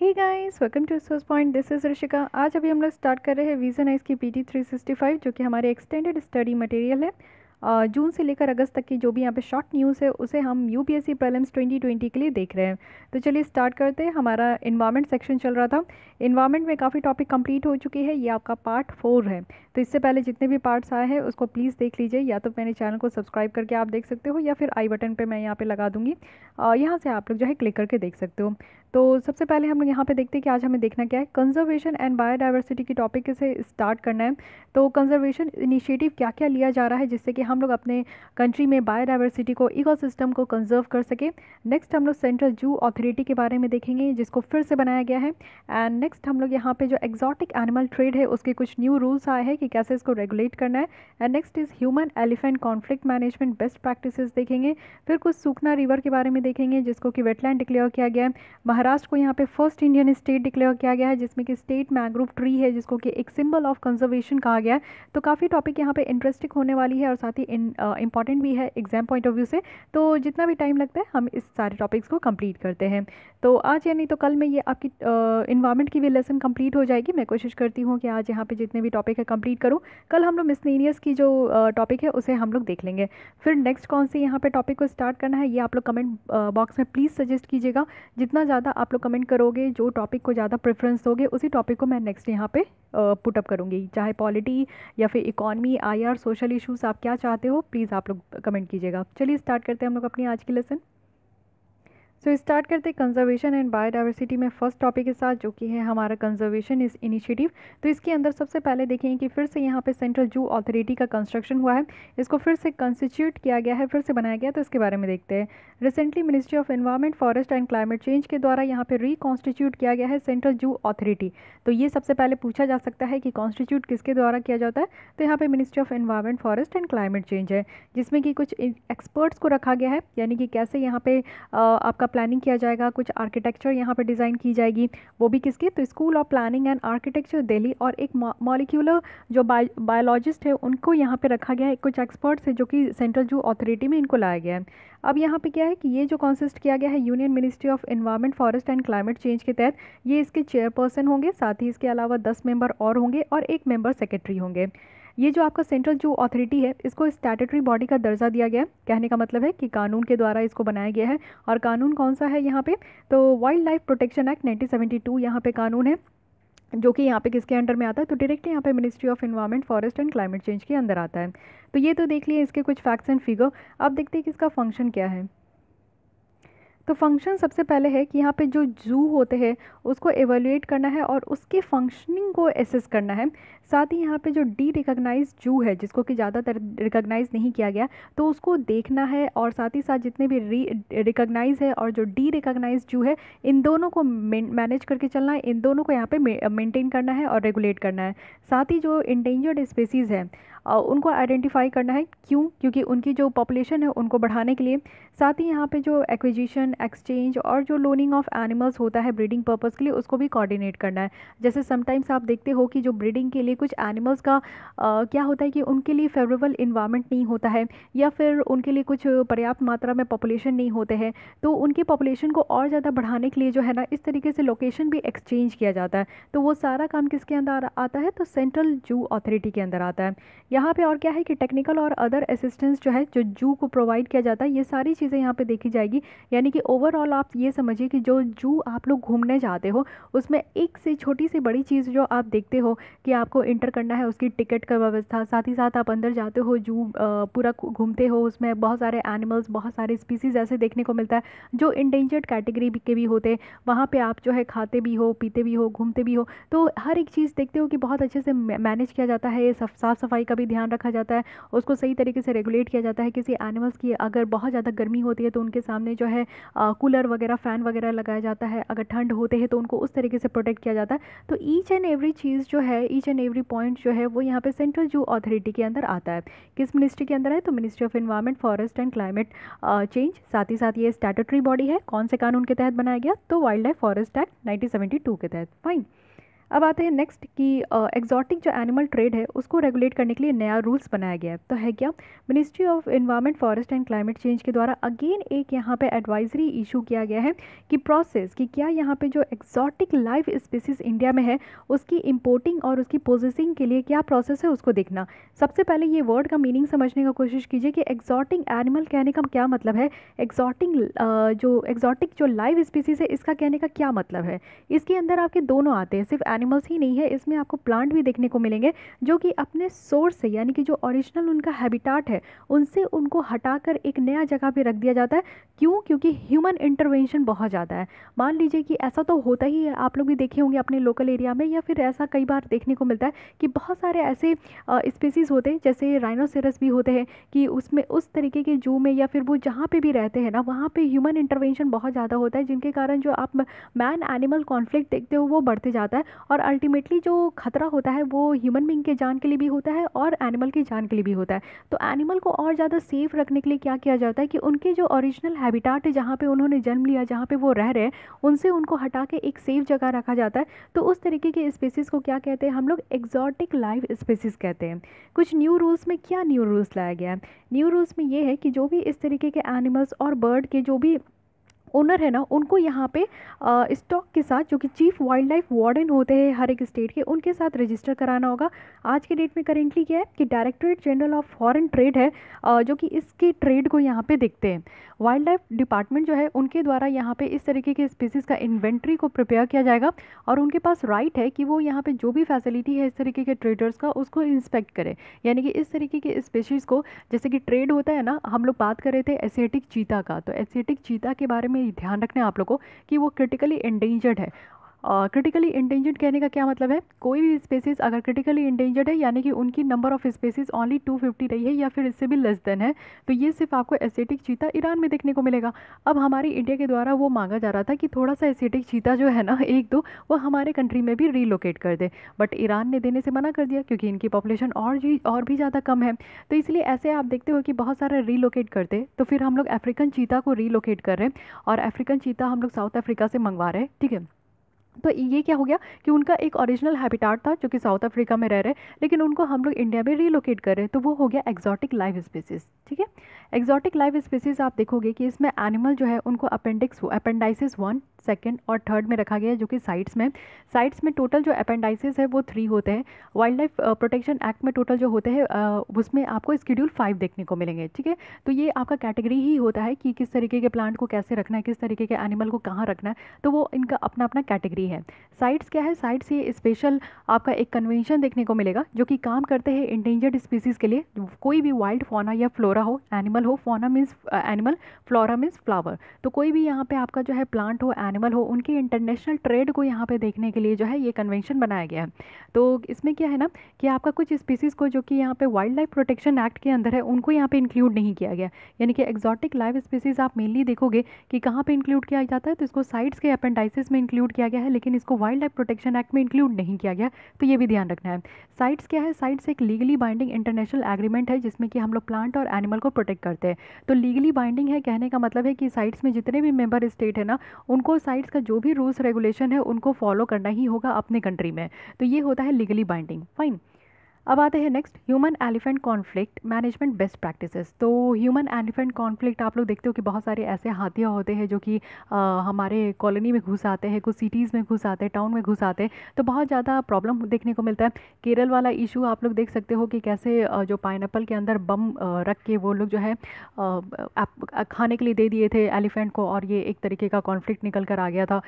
He guys welcome to source point this is Rishika आज अभी हम लोग स्टार्ट कर रहे हैं वीजन आइस की P T three sixty five जो कि हमारे एक्सटेंडेड स्टडी मटेरियल है जून से लेकर अगस्त तक की जो भी यहाँ पे शॉर्ट न्यूज़ है उसे हम U P S C problems twenty twenty के लिए देख रहे हैं तो चलिए स्टार्ट करते हैं हमारा इन्वायरमेंट सेक्शन चल रहा था इन्वायरमेंट में काफ़ी टॉपिक कंप्लीट हो चुकी है ये आपका पार्ट फोर है तो इससे पहले जितने भी पार्ट्स आए हैं उसको प्लीज़ देख लीजिए या तो मेरे चैनल को सब्सक्राइब करके आप देख सकते हो या फिर आई बटन पर मैं यहाँ पर लगा दूँगी यहाँ से आप लोग जो है क्लिक करके देख सकते हो तो सबसे पहले हम लोग यहाँ पे देखते हैं कि आज हमें देखना क्या है कंजर्वेशन एंड बायोडाइवर्सिटी की टॉपिक से स्टार्ट करना है तो कंजर्वेशन इनिशिएटिव क्या क्या लिया जा रहा है जिससे कि हम लोग अपने कंट्री में बायोडाइवर्सिटी को इकोसिस्टम को कंजर्व कर सके नेक्स्ट हम लोग सेंट्रल जू अथॉरिटी के बारे में देखेंगे जिसको फिर से बनाया गया है एंड नेक्स्ट हम लोग यहाँ पर जो एक्जॉटिक एनिमल ट्रेड है उसके कुछ न्यू रूल्स आए हैं कि कैसे इसको रेगुलेट करना है and next is human elephant conflict management best practice देखेंगे फिर कुछ सूखना रिवर के बारे में देखेंगे जिसको कि वेटलैंड डिक्लेयर किया गया है महाराष्ट्र को यहाँ पे फर्स्ट इंडियन स्टेट डिक्लेयर किया गया है जिसमें कि स्टेट मैंग्रोव ट्री है जिसको कि एक सिंबल ऑफ कंजर्वेशन कहा गया है तो काफ़ी टॉपिक यहाँ पे इंटरेस्टिंग होने वाली है और साथ ही इंपॉर्टेंट भी है एग्जाम पॉइंट ऑफ व्यू से तो जितना भी टाइम लगता है हम इस सारे टॉपिक्स को कंप्लीट करते हैं तो आज या तो कल में ये आपकी इन्वायरमेंट की भी लेसन कंप्लीट हो जाएगी मैं कोशिश करती हूँ कि आज यहाँ पर जितने भी टॉपिक है कंप्लीट करूँ कल हम लोग मिसलेनियस की जो टॉपिक है उसे हम लोग देख लेंगे फिर नेक्स्ट कौन से यहाँ पर टॉपिक को स्टार्ट करना है ये आप लोग कमेंट बॉक्स में प्लीज़ सजेस्ट कीजिएगा जितना ज़्यादा ज़्यादा आप लोग कमेंट करोगे जो टॉपिक को ज़्यादा प्रेफरेंस दोगे उसी टॉपिक को मैं नेक्स्ट यहाँ पे पुटअप करूँगी चाहे पॉलिटी या फिर इकॉनमी आई सोशल इशूज़ आप क्या चाहते हो प्लीज़ आप लोग कमेंट कीजिएगा चलिए स्टार्ट करते हैं हम लोग अपनी आज की लेसन सो so, स्टार्ट करते हैं कंजर्वेशन एंड बायोडाइवर्सिटी में फर्स्ट टॉपिक के साथ जो कि है हमारा कंजर्वेशन इस इनिशिएटिव तो इसके अंदर सबसे पहले देखेंगे कि फिर से यहाँ पे सेंट्रल जू अथॉरिटी का कंस्ट्रक्शन हुआ है इसको फिर से कंस्टिट्यूट किया गया है फिर से बनाया गया तो इसके बारे में देखते हैं recently ministry of environment forest and climate change के द्वारा यहाँ पर रिकॉन्स्टिट्यूट किया गया है सेंट्रल जू अथॉरिटी तो ये सबसे पहले पूछा जा सकता है कि कॉन्स्टिट्यूट किसके द्वारा किया जाता है तो यहाँ पर ministry of environment forest and climate change है जिसमें कि कुछ एक्सपर्ट्स को रखा गया है यानी कि कैसे यहाँ पर आपका प्लानिंग किया जाएगा कुछ आर्किटेक्चर यहाँ पर डिज़ाइन की जाएगी वो भी किसकी तो school of planning and architecture Delhi और एक मॉलिक्यूलर जो बायोलॉजिस्ट है उनको यहाँ पर रखा गया है कुछ एक्सपर्ट्स है जो कि सेंट्रल जू अथॉरिटी में इनको लाया गया है अब यहाँ पे क्या है कि ये जो कॉन्सिस्ट किया गया है union ministry of environment forest and climate change के तहत ये इसके चेयरपर्सन होंगे साथ ही इसके अलावा दस मेंबर और होंगे और एक मेंबर सेक्रेटरी होंगे ये जो आपका सेंट्रल जो अथॉरिटी है इसको स्टैटरी बॉडी का दर्जा दिया गया है कहने का मतलब है कि कानून के द्वारा इसको बनाया गया है और कानून कौन सा है यहाँ पे तो wild wildlife protection act nineteen seventy two यहाँ पे कानून है जो कि यहाँ पे किसके अंडर में आता है तो डायरेक्टली यहाँ पे ministry of environment forest and climate change के अंदर आता है तो ये तो देख लिए इसके कुछ फैक्ट्स एंड फिगर अब देखते हैं कि इसका फंक्शन क्या है तो फंक्शन सबसे पहले है कि यहाँ पे जो जू होते हैं उसको एवेल्यूएट करना है और उसके फंक्शनिंग को एसेस करना है साथ ही यहाँ पे जो डी रिकग्नाइज जू है जिसको कि ज़्यादातर रिकोगनाइज़ नहीं किया गया तो उसको देखना है और साथ ही साथ जितने भी री रिकगनाइज है और जो डी रिकग्नाइज जू है इन दोनों को मैनेज करके चलना है इन दोनों को यहाँ पर मेनटेन करना है और रेगुलेट करना है साथ ही जो इंडेंजर्ड स्पेसीज़ है उनको आइडेंटिफाई करना है क्यों क्योंकि उनकी जो पॉपुलेशन है उनको बढ़ाने के लिए साथ ही यहाँ पे जो एक्विजिशन एक्सचेंज और जो लोनिंग ऑफ एनिमल्स होता है ब्रीडिंग पर्पज़ के लिए उसको भी कोऑर्डिनेट करना है जैसे समटाइम्स आप देखते हो कि जो ब्रीडिंग के लिए कुछ एनिमल्स का आ, क्या होता है कि उनके लिए फेवरेबल इन्वायरमेंट नहीं होता है या फिर उनके लिए कुछ पर्याप्त मात्रा में पॉपुलेशन नहीं होते हैं तो उनकी पॉपुलेशन को और ज़्यादा बढ़ाने के लिए जो है ना इस तरीके से लोकेशन भी एक्सचेंज किया जाता है तो वो सारा काम किसके अंदर आता है तो सेंट्रल जू अथॉरिटी के अंदर आता है यहाँ पे और क्या है कि टेक्निकल और अदर असिस्टेंस जो है जो जू को प्रोवाइड किया जाता है ये सारी चीज़ें यहाँ पे देखी जाएगी यानी कि ओवरऑल आप ये समझिए कि जो जू आप लोग घूमने जाते हो उसमें एक से छोटी से बड़ी चीज़ जो आप देखते हो कि आपको इंटर करना है उसकी टिकट का व्यवस्था साथ ही साथ आप अंदर जाते हो जू पूरा घूमते हो उसमें बहुत सारे एनिमल्स बहुत सारे स्पीसीज ऐसे देखने को मिलता है जो इंडेंजर्ड कैटेगरी के भी होते वहाँ पर आप जो है खाते भी हो पीते भी हो घूमते भी हो तो हर एक चीज़ देखते हो कि बहुत अच्छे से मैनेज किया जाता है ये साफ़ सफाई का भी ध्यान रखा जाता है उसको सही तरीके से रेगुलेट किया जाता है किसी एनिमल्स की अगर बहुत ज़्यादा गर्मी होती है तो उनके सामने जो है कूलर वगैरह फ़ैन वगैरह लगाया जाता है अगर ठंड होते हैं तो उनको उस तरीके से प्रोटेक्ट किया जाता है तो ईच एंड एवरी चीज़ जो है ईच एंड एवरी पॉइंट जो है वो यहाँ पर सेंट्रल जू अथॉरिटी के अंदर आता है किस मिनिस्ट्री के अंदर है तो ministry of environment forest and climate change साथ ही साथ ये स्टैटरी बॉडी है कौन से कानून के तहत बनाया गया तो wild wildlife forest act nineteen के तहत फाइन अब आते हैं नेक्स्ट कि एग्जॉटिक जो एनिमल ट्रेड है उसको रेगुलेट करने के लिए नया रूल्स बनाया गया है तो है क्या ministry of environment forest and climate change के द्वारा अगेन एक यहाँ पे एडवाइजरी इशू किया गया है कि प्रोसेस कि क्या यहाँ पे जो एग्जॉटिक लाइफ स्पीसीज इंडिया में है उसकी इम्पोर्टिंग और उसकी प्रोसेसिंग के लिए क्या प्रोसेस है उसको देखना सबसे पहले ये वर्ड का मीनिंग समझने का कोशिश कीजिए कि एग्जॉटिक एनिमल कहने का क्या मतलब है एग्जॉटिक जो एग्जॉटिक जो लाइव स्पीसीज है इसका कहने का क्या मतलब है इसके अंदर आपके दोनों आते हैं सिर्फ एनिमल्स ही नहीं है इसमें आपको प्लांट भी देखने को मिलेंगे जो कि अपने सोर्स से यानी कि जो ओरिजिनल उनका हैबिटाट है उनसे उनको हटाकर एक नया जगह पर रख दिया जाता है क्यों क्योंकि ह्यूमन इंटरवेंशन बहुत ज़्यादा है मान लीजिए कि ऐसा तो होता ही है आप लोग भी देखे होंगे अपने लोकल एरिया में या फिर ऐसा कई बार देखने को मिलता है कि बहुत सारे ऐसे स्पेसीज़ होते हैं जैसे राइनोसेरस भी होते हैं कि उसमें उस तरीके के जू में या फिर वो जहाँ पर भी रहते हैं ना वहाँ पर ह्यूमन इंटरवेंशन बहुत ज़्यादा होता है जिनके कारण जो आप मैन एनिमल कॉन्फ्लिक्ट देखते हो वो बढ़ते जाता है और अल्टीमेटली जो ख़तरा होता है वो ह्यूमन बींग के जान के लिए भी होता है और एनिमल की जान के लिए भी होता है तो एनिमल को और ज़्यादा सेफ़ रखने के लिए क्या किया जाता है कि उनके जो ओरिजिनल हैबिटाट है जहाँ पर उन्होंने जन्म लिया जहाँ पर वो रह रहे हैं उनसे उनको हटा के एक सेफ़ जगह रखा जाता है तो उस तरीके की स्पेसिस को क्या कहते हैं हम लोग एक्जॉटिक लाइफ स्पेसिस कहते हैं कुछ न्यू रूल्स में क्या न्यू रूल्स लाया गया है न्यू रूल्स में ये है कि जो भी इस तरीके के एनिमल्स और बर्ड के जो भी ओनर है ना उनको यहाँ पे स्टॉक के साथ जो कि चीफ वाइल्ड लाइफ वार्डन होते हैं हर एक स्टेट के उनके साथ रजिस्टर कराना होगा आज के डेट में करेंटली क्या है कि directorate general of foreign trade है आ, जो कि इसके ट्रेड को यहाँ पे देखते हैं वाइल्ड लाइफ डिपार्टमेंट जो है उनके द्वारा यहाँ पे इस तरीके के स्पीसीज़ का इन्वेंट्री को प्रिपेयर किया जाएगा और उनके पास राइट है कि वो यहाँ पर जो भी फैसिलिटी है इस तरीके के ट्रेडर्स का उसको इंस्पेक्ट करें यानी कि इस तरीके के स्पीसीज को जैसे कि ट्रेड होता है ना हम लोग बात कर रहे थे एसिएटिक चीता का तो एसिएटिक चीता के बारे में में ध्यान रखना है आप लोग को कि वो क्रिटिकली एंडेंजर्ड है क्रिटिकली इंडेंजर्ड कहने का क्या मतलब है कोई भी स्पेसीज अगर क्रिटिकली इंडेंजर्ड है यानी कि उनकी नंबर ऑफ स्पेसीज ओनली 250 रही है या फिर इससे भी लेस देन है तो ये सिर्फ आपको एसेटिक चीता ईरान में देखने को मिलेगा अब हमारी इंडिया के द्वारा वो मांगा जा रहा था कि थोड़ा सा एसेटिक चीता जो है ना एक दो वो हमारे कंट्री में भी रीलोकेट कर दे बट ईरान ने देने से मना कर दिया क्योंकि इनकी पॉपुलेशन और भी और भी ज़्यादा कम है तो इसलिए ऐसे आप देखते हो कि बहुत सारे रीलोकेट करते तो फिर हम लोग अफ्रीकन चीता को रीलोकेट कर रहे हैं और अफ्रीकन चीता हम लोग साउथ अफ्रीका से मंगवा रहे हैं ठीक है तो ये क्या हो गया कि उनका एक ओरिजिनल हैबिटाट था जो कि साउथ अफ्रीका में रह रहे लेकिन उनको हम लोग इंडिया में रीलोकेट कर रहे हैं तो वो हो गया एक्जॉटिक लाइफ स्पेसिस ठीक है एक्जॉटिक लाइफ स्पीसीज़ आप देखोगे कि इसमें एनिमल जो है उनको अपेंडिक्स अपेंडाइसिस वन सेकेंड और थर्ड में रखा गया है जो कि साइट्स में साइट्स में टोटल जो अपेंडाइसिस है वो थ्री होते हैं वाइल्ड लाइफ प्रोटेक्शन एक्ट में टोटल जो होते हैं uh, उसमें आपको स्कीड्यूल फाइव देखने को मिलेंगे ठीक है तो ये आपका कैटेगरी ही होता है कि किस तरीके के प्लांट को कैसे रखना है किस तरीके के एनिमल को कहाँ रखना है तो वो इनका अपना अपना कैटेगरी है साइट्स क्या है साइट्स ये स्पेशल आपका एक कन्वेंशन देखने को मिलेगा जो कि काम करते हैं इंडेंजर्ड स्पीसीज़ के लिए कोई भी वाइल्ड फोना या फ्लोरा फ्लोरा हो एनिमल हो fauna means animal flora means flower तो कोई भी यहाँ पे आपका जो है प्लांट हो एनिमल हो उनके इंटरनेशनल ट्रेड को यहाँ पे देखने के लिए जो है ये कन्वेंशन बनाया गया है तो इसमें क्या है ना कि आपका कुछ स्पीसीज़ को जो कि यहाँ पे वाइल्ड लाइफ प्रोटेक्शन एक्ट के अंदर है उनको यहाँ पे इंक्लूड नहीं किया गया यानी कि एक्जॉटिक लाइव स्पीसीज़ आप मेनली देखोगे कि कहाँ पर इंक्लूड किया जाता है तो इसको साइड्स के अपेंडाइसिस में इंक्लूड किया गया है लेकिन इसको वाइल्ड लाइफ प्रोटेक्शन एक्ट में इंक्लूड नहीं किया गया तो ये भी ध्यान रखना है साइट्स क्या है साइट्स एक लीगली बाइंडिंग इंटरनेशनल एग्रीमेंट है जिसमें कि हम लोग प्लांट और एनिमल एनिमल को प्रोटेक्ट करते हैं तो लीगली बाइंडिंग है कहने का मतलब है कि साइट्स में जितने भी मेम्बर स्टेट है ना उनको साइट्स का जो भी रूल्स रेगुलेशन है उनको फॉलो करना ही होगा अपने कंट्री में तो ये होता है लीगली बाइंडिंग फाइन अब आते हैं next human elephant conflict management best practices तो ह्यूमन एलिफेंट कॉन्फ्लिक्ट आप लोग देखते हो कि बहुत सारे ऐसे हाथिया होते हैं जो कि हमारे कॉलोनी में घुस आते हैं कुछ सिटीज़ में घुस आते हैं टाउन में घुस आते हैं तो बहुत ज़्यादा प्रॉब्लम देखने को मिलता है केरल वाला इशू आप लोग देख सकते हो कि कैसे जो पाइन के अंदर बम रख के वो लोग जो है खाने के लिए दे दिए थे एलिफेंट को और ये एक तरीके का कॉन्फ्लिक्ट निकल कर आ गया था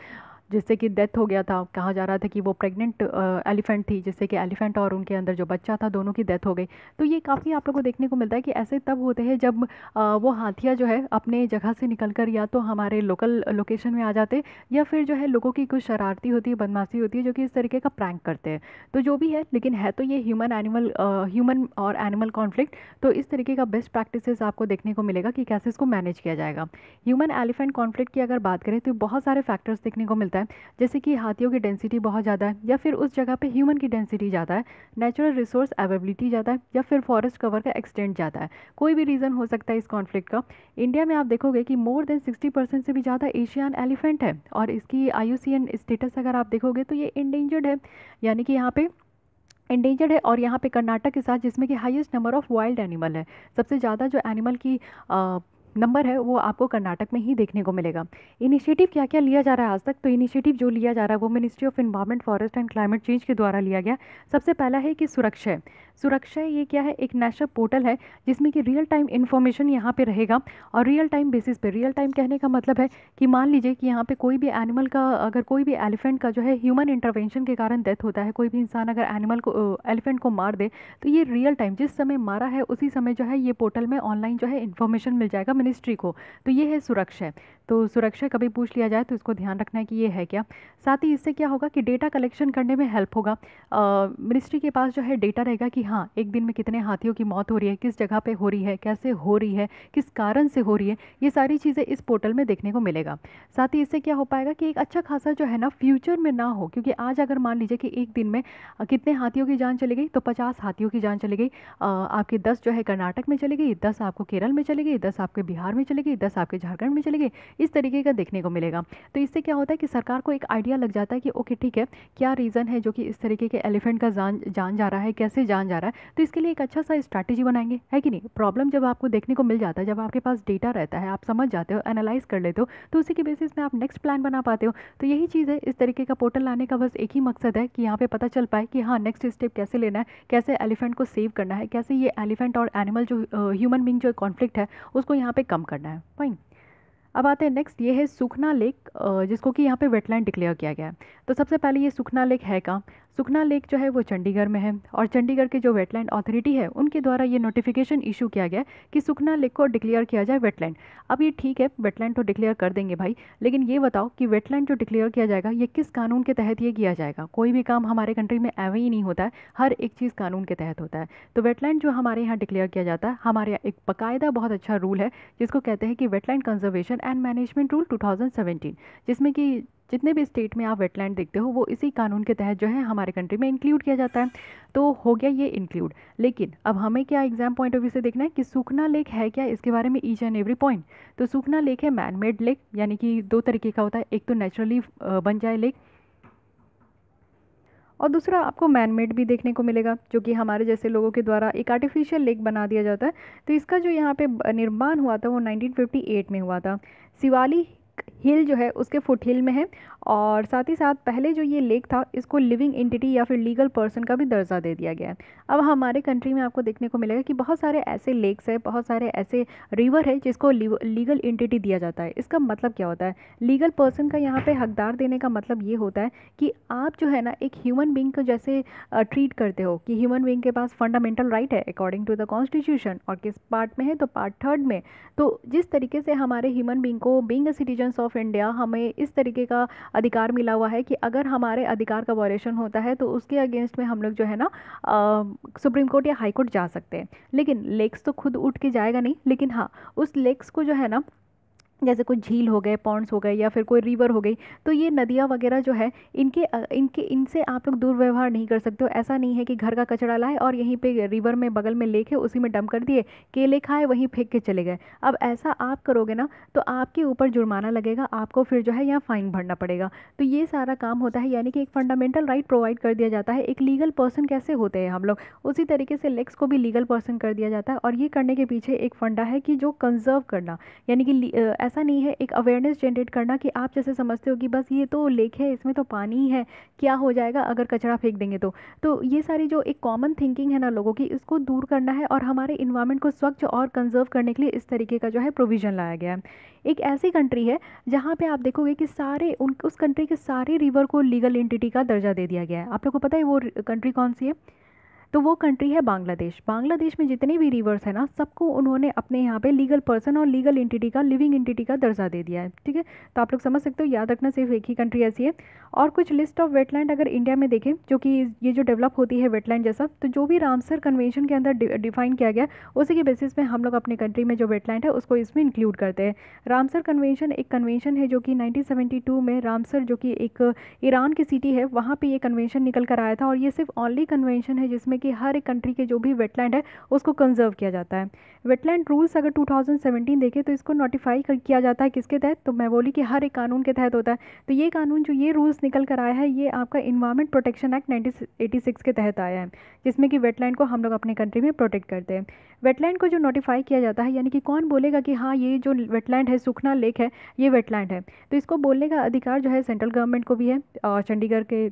जिससे कि डेथ हो गया था कहा जा रहा था कि वो प्रेग्नेंट एलिफेंट थी जिससे कि एलिफेंट और उनके अंदर जो बच्चा था दोनों की डेथ हो गई तो ये काफ़ी आप लोग को देखने को मिलता है कि ऐसे तब होते हैं जब आ, वो हाथिया जो है अपने जगह से निकल कर या तो हमारे लोकल लोकेशन में आ जाते या फिर जो है लोगों की कुछ शरारती होती है बदमाशी होती है जो कि इस तरीके का प्रैंक करते हैं तो जो भी है लेकिन है तो ये ह्यूमन एनिमल ह्यूमन और एनिमल कॉन्फ्लिक्ट तो इस तरीके का बेस्ट प्रैक्टिस आपको देखने को मिलेगा कि कैसे इसको मैनेज किया जाएगा ह्यूमन एलिफेंट कॉन्फ्लिक्ट की अगर बात करें तो बहुत सारे फैक्टर्स देखने को मिलता है है जैसे कि हाथियों की डेंसिटी बहुत ज़्यादा है या फिर उस जगह पे ह्यूमन की डेंसिटी ज़्यादा है नेचुरल रिसोर्स अवेबिलिटी ज़्यादा है या फिर फॉरेस्ट कवर का एक्सटेंड ज़्यादा है कोई भी रीज़न हो सकता है इस कॉन्फ्लिक्ट का इंडिया में आप देखोगे कि मोर देन सिक्सटी परसेंट से भी ज़्यादा एशियान एलिफेंट है और इसकी आई स्टेटस अगर आप देखोगे तो ये इंडेंजर्ड है यानी कि यहाँ पर इंडेंजर्ड है और यहाँ पे कर्नाटक के साथ जिसमें कि highest number of wild animal है सबसे ज़्यादा जो एनिमल की आ, नंबर है वो आपको कर्नाटक में ही देखने को मिलेगा इनिशिएटिव क्या क्या लिया जा रहा है आज तक तो इनिशिएटिव जो लिया जा रहा है वो ministry of environment forest and climate change के द्वारा लिया गया सबसे पहला है कि सुरक्षा सुरक्षा ये क्या है एक नेशनल पोर्टल है जिसमें कि रियल टाइम इन्फॉर्मेशन यहाँ पे रहेगा और रियल टाइम बेसिस पे रियल टाइम कहने का मतलब है कि मान लीजिए कि यहाँ पे कोई भी एनिमल का अगर कोई भी एलिफेंट का जो है ह्यूमन इंटरवेंशन के कारण डेथ होता है कोई भी इंसान अगर एनिमल को एलिफेंट को मार दे तो ये रियल टाइम जिस समय मारा है उसी समय जो है ये पोर्टल में ऑनलाइन जो है इन्फॉर्मेशन मिल जाएगा मिनिस्ट्री को तो ये है सुरक्षा तो सुरक्षा कभी पूछ लिया जाए तो इसको ध्यान रखना है कि ये है क्या साथ ही इससे क्या होगा कि डेटा कलेक्शन करने में हेल्प होगा मिनिस्ट्री के पास जो है डेटा रहेगा कि हाँ एक दिन में कितने हाथियों की मौत हो रही है किस जगह पे हो रही है कैसे हो रही है किस कारण से हो रही है ये सारी चीज़ें इस पोर्टल में देखने को मिलेगा साथ ही इससे क्या हो पाएगा कि एक अच्छा खासा जो है ना फ्यूचर में ना हो क्योंकि आज अगर मान लीजिए कि एक दिन में कितने हाथियों की जान चली गई तो पचास हाथियों की जान चली गई आपकी दस जो है कर्नाटक में चली गई दस आपको केरल में चली गई दस आपके बिहार में चली गई दस आपके झारखंड में चली गई इस तरीके का देखने को मिलेगा तो इससे क्या होता है कि सरकार को एक आइडिया लग जाता है कि ओके ठीक है क्या रीज़न है जो कि इस तरीके के एलिफेंट का जान जान जा रहा है कैसे जान जा जा रहा है तो इसके लिए एक अच्छा सा स्ट्रैटेजी बनाएंगे है कि नहीं प्रॉब्लम जब आपको देखने को मिल जाता है जब आपके पास डेटा रहता है आप समझ जाते हो एनालाइज कर लेते हो तो उसी के बेसिस में आप नेक्स्ट प्लान बना पाते हो तो यही चीज़ है इस तरीके का पोर्टल लाने का बस एक ही मकसद है कि यहाँ पर पता चल पाए कि हाँ नेक्स्ट स्टेप कैसे लेना है कैसे एलिफेंट को सेव करना है कैसे ये एलिफेंट और एनिमल जो ह्यूमन बींग जो कॉन्फ्लिक्ट है उसको यहाँ पर कम करना है फाइन अब आते हैं नेक्स्ट ये है सुखना लेक जिसको कि यहाँ पे वेटलैंड डिक्लेयर किया गया है तो सबसे पहले ये सुखना लेक है का सुखना लेक जो है वो चंडीगढ़ में है और चंडीगढ़ के जो वेटलैंड अथॉरिटी है उनके द्वारा ये नोटिफिकेशन इशू किया गया कि सुखना लेक को डिक्लेयर किया जाए वेटलैंड अब ये ठीक है वेटलैंड तो डिक्लेयर कर देंगे भाई लेकिन ये बताओ कि वेटलैंड जो डिक्लेयर किया जाएगा ये किस कानून के तहत ये किया जाएगा कोई भी काम हमारे कंट्री में एवं ही नहीं होता है हर एक चीज़ कानून के तहत होता है तो वेटलैंड जो हमारे यहाँ डिक्लेयर किया जाता है हमारे यहाँ एक बाकायदा बहुत अच्छा रूल है जिसको कहते हैं कि wetland conservation and management rule two जिसमें कि जितने भी स्टेट में आप वेटलैंड देखते हो वो इसी कानून के तहत जो है हमारे कंट्री में इंक्लूड किया जाता है तो हो गया ये इंक्लूड लेकिन अब हमें क्या एग्जाम पॉइंट ऑफ व्यू से देखना है कि सूखना लेक है क्या इसके बारे में ईच एंड एवरी पॉइंट तो सूखना लेक है मैन मेड लेक यानी कि दो तरीके का होता है एक तो नेचुरली बन जाए लेक और दूसरा आपको मैन मेड भी देखने को मिलेगा जो कि हमारे जैसे लोगों के द्वारा एक आर्टिफिशियल लेक बना दिया जाता है तो इसका जो यहाँ पे निर्माण हुआ था वो 1958 में हुआ था शिवाली हिल जो है उसके फुट हिल में है और साथ ही साथ पहले जो ये लेक था इसको लिविंग एंटिटी या फिर लीगल पर्सन का भी दर्जा दे दिया गया है अब हमारे कंट्री में आपको देखने को मिलेगा कि बहुत सारे ऐसे लेक्स हैं बहुत सारे ऐसे रिवर है जिसको लीगल एंटिटी दिया जाता है इसका मतलब क्या होता है लीगल पर्सन का यहाँ पर हकदार देने का मतलब ये होता है कि आप जो है ना एक ह्यूमन बींग को जैसे ट्रीट करते हो कि ह्यूमन बींग के पास फंडामेंटल राइट है अकॉर्डिंग टू द कॉन्स्टिट्यूशन और किस पार्ट में है तो पार्ट थर्ड में तो जिस तरीके से हमारे ह्यूमन बींग को being a citizen constitutions of India हमें इस तरीके का अधिकार मिला हुआ है कि अगर हमारे अधिकार का वॉरेशन होता है तो उसके अगेंस्ट में हम लोग जो है ना सुप्रीम कोर्ट या हाई कोर्ट जा सकते हैं लेकिन लेक्स तो खुद उठ के जाएगा नहीं लेकिन हाँ उस लेक्स को जो है ना जैसे कोई झील हो गए पॉन्ड्स हो गए या फिर कोई रिवर हो गई तो ये नदियाँ वगैरह जो है इनके इनके इनसे आप लोग दुर्व्यवहार नहीं कर सकते हो ऐसा नहीं है कि घर का कचरा लाए और यहीं पे रिवर में बगल में लेक है उसी में डम कर दिए केले खाए वहीं फेंक के चले गए अब ऐसा आप करोगे ना तो आपके ऊपर जुर्माना लगेगा आपको फिर जो है यहाँ फ़ाइन भरना पड़ेगा तो ये सारा काम होता है यानी कि एक फंडामेंटल राइट प्रोवाइड कर दिया जाता है एक लीगल पर्सन कैसे होते हैं हम लोग उसी तरीके से लेग्स को भी लीगल पर्सन कर दिया जाता है और ये करने के पीछे एक फंडा है कि जो कंजर्व करना यानी कि ऐसा नहीं है एक अवेयरनेस जनरेट करना कि आप जैसे समझते हो कि बस ये तो लेक है इसमें तो पानी ही है क्या हो जाएगा अगर कचरा फेंक देंगे तो तो ये सारी जो एक कॉमन थिंकिंग है ना लोगों की इसको दूर करना है और हमारे इन्वायरमेंट को स्वच्छ और कंजर्व करने के लिए इस तरीके का जो है प्रोविज़न लाया गया है एक ऐसी कंट्री है जहाँ पे आप देखोगे कि सारे उन उस कंट्री के सारे रिवर को लीगल एंटिटी का दर्जा दे दिया गया है आप लोग को पता है वो कंट्री कौन सी है तो वो कंट्री है बांग्लादेश बांग्लादेश में जितने भी रिवर्स हैं ना सबको उन्होंने अपने यहाँ पे लीगल पर्सन और लीगल इंटिटी का लिविंग इंटिटी का दर्जा दे दिया है ठीक है तो आप लोग समझ सकते हो याद रखना सिर्फ एक ही कंट्री ऐसी है और कुछ लिस्ट ऑफ वेटलैंड अगर इंडिया में देखें जो कि ये जो डेवलप होती है वेटलैंड जैसा तो जो भी रामसर कन्वेंशन के अंदर डिफाइन किया गया उसी के बेसिस में हम लोग अपने कंट्री में जो वेटलैंड है उसको इसमें इंक्लूड करते हैं रामसर कन्वेंशन एक कन्वेंशन है जो कि नाइनटीन में रामसर जो कि एक ईरान की सिटी है वहाँ पर ये कन्वेंशन निकल कर आया था और ये सिर्फ ऑनली कन्वेंशन है जिसमें कि हर एक कंट्री के जो भी वेटलैंड है उसको कंजर्व किया जाता है वेटलैंड रूल्स अगर 2017 देखें तो इसको नोटिफाई किया जाता है किसके तहत तो मैं बोली कि हर एक कानून के तहत होता है तो ये कानून जो ये रूल्स निकल कर आया है ये आपका इन्वायरमेंट प्रोटेक्शन एक्ट नाइनटीन के तहत आया है जिसमें कि वेटलैंड को हम लोग अपने कंट्री में प्रोटेक्ट करते हैं वेटलैंड को जो नोटिफाई किया जाता है यानी कि कौन बोलेगा कि हाँ ये जो वेटलैंड है सुखना लेक है ये वेटलैंड है तो इसको बोलने का अधिकार जो है सेंट्रल गवर्नमेंट को भी है और चंडीगढ़ के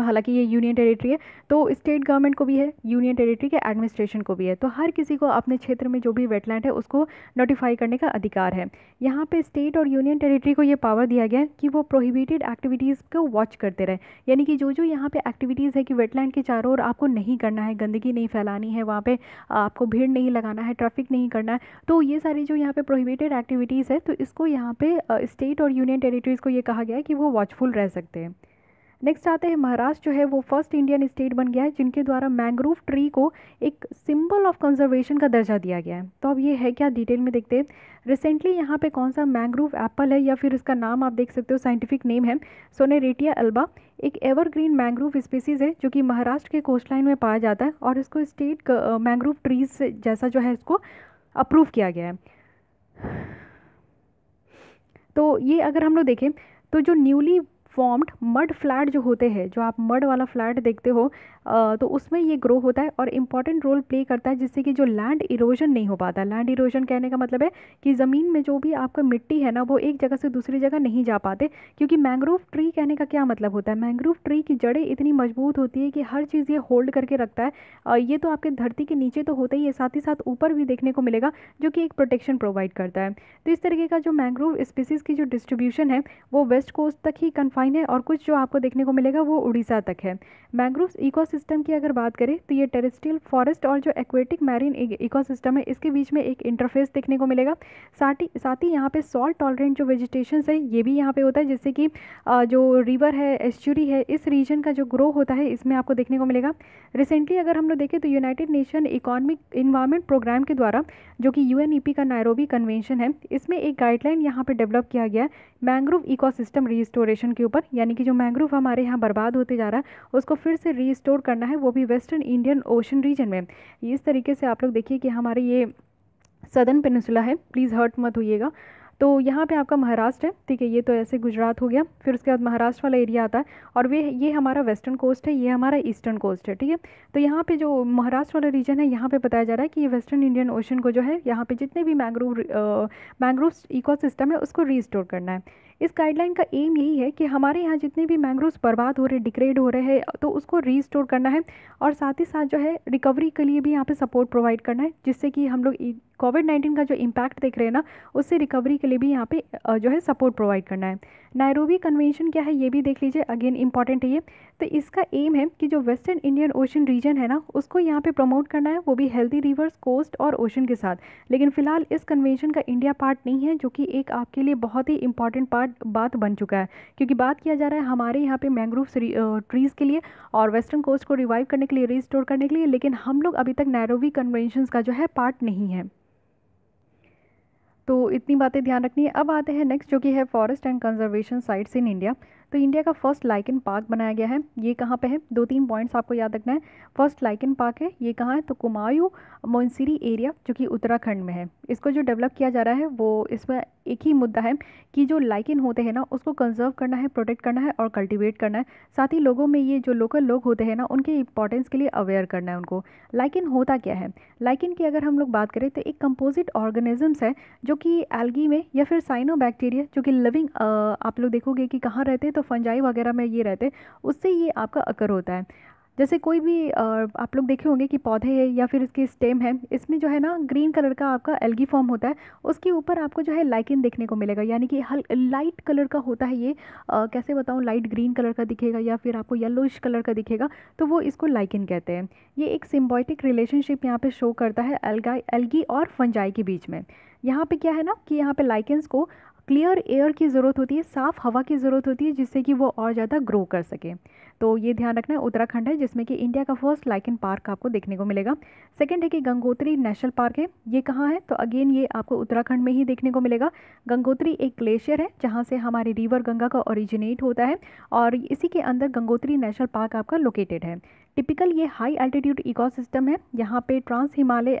हालांकि ये यूनियन टेरिटरी है तो स्टेट गवर्नमेंट को भी है यूनियन टेरिटरी के एडमिनिस्ट्रेशन को भी है तो हर किसी को अपने क्षेत्र में जो भी वेटलैंड है उसको नोटिफाई करने का अधिकार है यहाँ पे स्टेट और यूनियन टेरिटरी को ये पावर दिया गया है कि वो प्रोहिबिटेड एक्टिविटीज़ को वॉच करते रहे यानी कि जो जो यहाँ पर एक्टिविटीज़ है कि वेटलैंड के चारों ओर आपको नहीं करना है गंदगी नहीं फैलानी है वहाँ पर आपको भीड़ नहीं लगाना है ट्रैफिक नहीं करना है तो ये सारी जो यहाँ पर प्रोहिबिटेड एक्टिविटीज़ है तो इसको यहाँ पर स्टेट और यूनियन टेरीटरीज़ को ये कहा गया है कि वो वॉचफुल रह सकते हैं नेक्स्ट आते हैं महाराष्ट्र जो है वो फर्स्ट इंडियन स्टेट बन गया है जिनके द्वारा मैंग्रोव ट्री को एक सिंबल ऑफ कंजर्वेशन का दर्जा दिया गया है तो अब ये है क्या डिटेल में देखते हैं रिसेंटली यहाँ पे कौन सा मैंग्रोव एप्पल है या फिर इसका नाम आप देख सकते हो साइंटिफिक नेम है सोनेरेटिया अल्बा एक एवरग्रीन मैंग्रोव स्पीसीज़ है जो कि महाराष्ट्र के कोस्ट लाइन में पाया जाता है और इसको स्टेट मैंग्रोव ट्रीज जैसा जो है इसको अप्रूव किया गया है तो ये अगर हम लोग देखें तो जो न्यूली फॉर्म्ड मड फ्लैट जो होते हैं जो आप मड वाला फ्लैट देखते हो तो उसमें ये ग्रो होता है और इम्पॉर्टेंट रोल प्ले करता है जिससे कि जो लैंड इरोजन नहीं हो पाता लैंड इरोजन कहने का मतलब है कि ज़मीन में जो भी आपका मिट्टी है ना वो एक जगह से दूसरी जगह नहीं जा पाते क्योंकि मैंग्रोव ट्री कहने का क्या मतलब होता है मैंग्रोव ट्री की जड़ें इतनी मजबूत होती है कि हर चीज़ ये होल्ड करके रखता है ये तो आपके धरती के नीचे तो होता ही है साथ ही साथ ऊपर भी देखने को मिलेगा जो कि एक प्रोटेक्शन प्रोवाइड करता है तो इस तरीके का जो मैंग्रोव स्पीसीज़ की जो डिस्ट्रीब्यूशन है वो वेस्ट कोस्ट तक ही कन्फाइन फाइन है और कुछ जो आपको देखने को मिलेगा वो उड़ीसा तक है मैंग्रोव इकोसिस्टम की अगर बात करें तो ये टेरेस्ट्रियल फॉरेस्ट और जो एक्वेटिक मैरीन इकोसिस्टम है इसके बीच में एक इंटरफेस देखने को मिलेगा साथ ही साथ ही यहाँ पे सॉल्ट टॉलरेंट जो वेजिटेशन है ये भी यहाँ पे होता है जैसे कि जो रिवर है एस्चुरी है इस रीजन का जो ग्रो होता है इसमें आपको देखने को मिलेगा रिसेंटली अगर हम लोग देखें तो united nation economic environment programme के द्वारा जो कि यू e का नायरोबी कन्वेंशन है इसमें एक गाइडलाइन यहाँ पर डेवलप किया गया है मैंग्रोव इकोसिस्टम रिस्टोरेशन के ऊपर यानी कि जो मैंग्रोव हमारे यहाँ बर्बाद होते जा रहा है उसको फिर से रीस्टोर करना है वो भी वेस्टर्न इंडियन ओशन रीजन में इस तरीके से आप लोग देखिए कि हमारे ये सदन पेनसुला है प्लीज़ हर्ट मत होइएगा तो यहाँ पे आपका महाराष्ट्र है ठीक है ये तो ऐसे गुजरात हो गया फिर उसके बाद महाराष्ट्र वाला एरिया आता है और वे ये हमारा वेस्टर्न कोस्ट है ये हमारा ईस्टर्न कोस्ट है ठीक है तो यहाँ पे जो महाराष्ट्र वाला रीजन है यहाँ पे बताया जा रहा है कि ये वेस्टर्न इंडियन ओशन को जो है यहाँ पे जितने भी मैंग्रोव मैंग्रोव इको है उसको रिस्टोर करना है इस गाइडलाइन का एम यही है कि हमारे यहाँ जितने भी मैंग्रोव्स बर्बाद हो रहे डिग्रेड हो रहे हैं तो उसको रीस्टोर करना है और साथ ही साथ जो है रिकवरी के लिए भी यहाँ पे सपोर्ट प्रोवाइड करना है जिससे कि हम लोग कोविड नाइन्टीन का जो इम्पैक्ट देख रहे हैं ना उससे रिकवरी के लिए भी यहाँ पे जो है सपोर्ट प्रोवाइड करना है नायरोबी कन्वेंशन क्या है ये भी देख लीजिए अगेन इंपॉर्टेंट है ये तो इसका एम है कि जो वेस्टर्न इंडियन ओशन रीजन है ना उसको यहाँ पे प्रमोट करना है वो भी हेल्दी रिवर्स कोस्ट और ओशन के साथ लेकिन फिलहाल इस कन्वेंशन का इंडिया पार्ट नहीं है जो कि एक आपके लिए बहुत ही इंपॉर्टेंट पार्ट बात बात बन चुका है क्योंकि बात किया जा रहा है हमारे यहाँ पे मैंग्रोव ट्रीज़ के लिए और वेस्टर्न कोस्ट को रिवाइव करने के लिए रिस्टोर करने के लिए लेकिन हम लोग अभी तक नैरोवी कन्वेंशन का जो है पार्ट नहीं है तो इतनी बातें ध्यान रखनी है अब आते हैं नेक्स्ट जो कि है forest and conservation sites in India तो इंडिया का फर्स्ट लाइकन पार्क बनाया गया है ये कहाँ पे है दो तीन पॉइंट्स आपको याद रखना है फर्स्ट लाइकन पार्क है ये कहाँ है तो कुमायूं मोन्सिरी एरिया जो कि उत्तराखंड में है इसको जो डेवलप किया जा रहा है वो इसमें एक ही मुद्दा है कि जो लाइकिन होते हैं ना उसको कंजर्व करना है प्रोटेक्ट करना है और कल्टिवेट करना है साथ ही लोगों में ये जो लोकल लोग होते हैं ना उनके इंपॉर्टेंस के लिए अवेयर करना है उनको लाइकिन होता क्या है लाइकिन की अगर हम लोग बात करें तो एक कंपोजिट ऑर्गेनिजम्स है जो कि एल्गी में या फिर साइनो बैक्टीरिया जो कि लिविंग आप लोग देखोगे कि कहाँ रहते हैं तो तो फंजाई वगैरह में ये रहते उससे ये आपका अकर होता है जैसे कोई भी आप लोग देखे होंगे कि पौधे है या फिर इसके स्टेम है इसमें जो है ना ग्रीन कलर का आपका एल्गी फॉर्म होता है उसके ऊपर आपको जो है लाइकिन देखने को मिलेगा यानी कि हल लाइट कलर का होता है ये आ, कैसे बताऊँ लाइट ग्रीन कलर का दिखेगा या फिर आपको येलोइश कलर का दिखेगा तो वो इसको लाइकिन कहते हैं ये एक सिम्बॉयटिक रिलेशनशिप यहाँ पर शो करता है एल्गा एल्गी और फंजाई के बीच में यहाँ पे क्या है ना कि यहाँ पे लाइकेंस को क्लियर एयर की ज़रूरत होती है साफ़ हवा की ज़रूरत होती है जिससे कि वो और ज़्यादा ग्रो कर सके तो ये ध्यान रखना है उत्तराखंड है जिसमें कि इंडिया का फर्स्ट लाइकन पार्क आपको देखने को मिलेगा सेकंड है कि गंगोत्री नेशनल पार्क है ये कहाँ है तो अगेन ये आपको उत्तराखंड में ही देखने को मिलेगा गंगोत्री एक ग्लेशियर है जहाँ से हमारी रिवर गंगा का ओरिजिनेट होता है और इसी के अंदर गंगोत्री नेशनल पार्क आपका लोकेटेड है टिपिकल ये हाई इको इकोसिस्टम है यहाँ पे ट्रांस हिमालय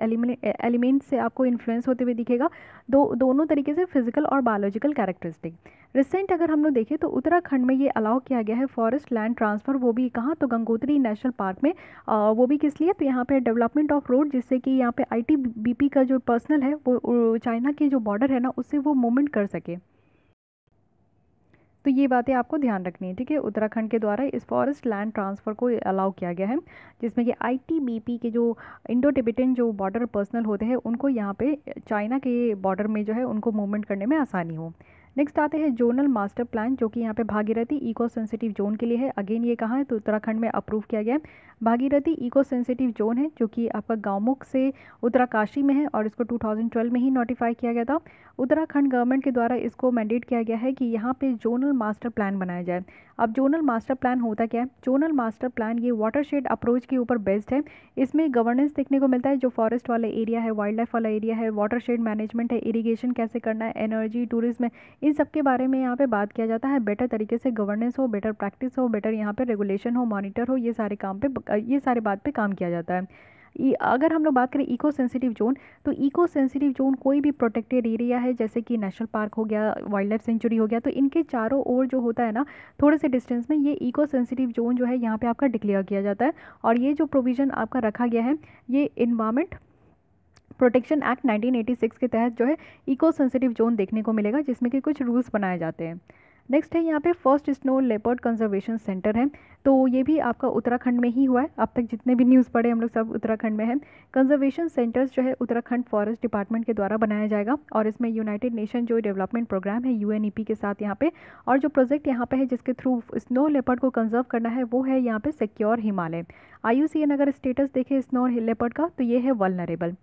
एलिमेंट से आपको इन्फ्लुएंस होते हुए दिखेगा दो दोनों तरीके से फिजिकल और बायोलॉजिकल कैरेक्टरिस्टिक रिसेंट अगर हम लोग देखें तो उत्तराखंड में ये अलाउ किया गया है फॉरेस्ट लैंड ट्रांसफ़र वो भी कहाँ तो गंगोत्री नेशनल पार्क में आ, वो भी किस लिए तो यहाँ पे डेवलपमेंट ऑफ रोड जिससे कि यहाँ पे आईटीबीपी का जो पर्सनल है वो चाइना के जो बॉर्डर है ना उससे वो मूवमेंट कर सके तो ये बातें आपको ध्यान रखनी है ठीक है उत्तराखंड के द्वारा इस फॉरेस्ट लैंड ट्रांसफ़र को अलाउ किया गया है जिसमें कि आईटीबीपी के जो इंडो टिबिटन जो बॉर्डर पर्सनल होते हैं उनको यहाँ पे चाइना के बॉर्डर में जो है उनको मूवमेंट करने में आसानी हो नेक्स्ट आते हैं जोनल मास्टर प्लान जो कि यहाँ पे भागीरथी इको सेंसिटिव जोन के लिए है अगेन ये कहाँ है तो उत्तराखंड में अप्रूव किया गया है भागीरथी इको सेंसिटिव जोन है जो कि आपका गांवमुख से उत्तराकाशी में है और इसको 2012 में ही नोटिफाई किया गया था उत्तराखंड गवर्नमेंट के द्वारा इसको मैंडेट किया गया है कि यहाँ पर जोनल मास्टर प्लान बनाया जाए अब जोनल मास्टर प्लान होता क्या है जोनल मास्टर प्लान ये वाटर अप्रोच के ऊपर बेस्ड है इसमें गवर्नेंस देखने को मिलता है जो फॉरेस्ट वाला एरिया है वाइल्ड लाइफ वाला एरिया है वाटर मैनेजमेंट है इरीगेशन कैसे करना है एनर्जी टूरिज्म इन सब के बारे में यहाँ पे बात किया जाता है बेटर तरीके से गवर्नेंस हो बेटर प्रैक्टिस हो बेटर यहाँ पे रेगुलेशन हो मॉनिटर हो ये सारे काम पे ये सारे बात पे काम किया जाता है अगर हम लोग बात करें इको सेंसिटिव जोन तो इको सेंसिटिव जोन कोई भी प्रोटेक्टेड एरिया है जैसे कि नेशनल पार्क हो गया वाइल्ड लाइफ सेंचुरी हो गया तो इनके चारों ओर जो होता है ना थोड़े से डिस्टेंस में ये इको सेंसिटिव जोन जो है यहाँ पर आपका डिक्लेयर किया जाता है और ये जो प्रोविज़न आपका रखा गया है ये इन्वामेंट प्रोटेक्शन एक्ट 1986 के तहत जो है इको सेंसिटिव जोन देखने को मिलेगा जिसमें कि कुछ रूल्स बनाए जाते हैं नेक्स्ट है यहाँ पे first snow leopard conservation centre है तो ये भी आपका उत्तराखंड में ही हुआ है अब तक जितने भी न्यूज़ पढ़े हम लोग सब उत्तराखंड में हैं कंजर्वेशन सेंटर्स जो है उत्तराखंड फॉरेस्ट डिपार्टमेंट के द्वारा बनाया जाएगा और इसमें यूनाइटेड नेशन जो डेवलपमेंट प्रोग्राम है यू के साथ यहाँ पर और जो प्रोजेक्ट यहाँ पे है जिसके थ्रू स्नो लेपर्ड को कंजर्व करना है वो है यहाँ पर सिक्योर हिमालय आई अगर स्टेटस देखें स्नो लेपर्ड का तो ये है वलनरेबल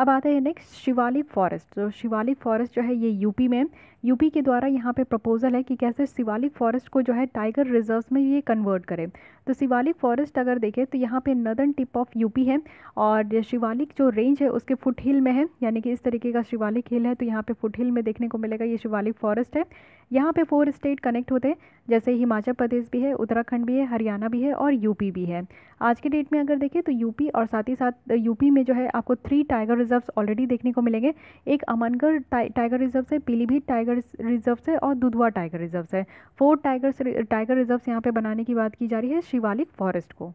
अब आते हैं नेक्स्ट शिवालिक फॉरेस्ट तो शिवालिक फॉरेस्ट जो है ये यूपी में यूपी के द्वारा यहाँ पे प्रपोज़ल है कि कैसे शिवालिक फॉरेस्ट को जो है टाइगर रिजर्व में ये कन्वर्ट करें तो शिवालिक फॉरेस्ट अगर देखें तो यहाँ पे नदन टिप ऑफ यूपी है और शिवालिक जो रेंज है उसके फुट हिल में है यानी कि इस तरीके का शिवालिक हिल है तो यहाँ पे फुट हिल में देखने को मिलेगा ये शिवालिक फॉरेस्ट है यहाँ पे फोर स्टेट कनेक्ट होते हैं जैसे हिमाचल प्रदेश भी है उत्तराखंड भी है हरियाणा भी है और यूपी भी है आज के डेट में अगर देखें तो यूपी और साथ ही साथ यूपी में जो है आपको थ्री टाइगर रिजर्व्स ऑलरेडी देखने को मिलेंगे एक अमनगढ़ टाइगर रिजर्व है पीलीभीत टाइगर टाइगर रिजर्व्स है और दुधवा टाइगर रिजर्व्स है फोर टाइगर टाइगर रिजर्व्स यहाँ पे बनाने की बात की जा रही है शिवालिक फॉरेस्ट को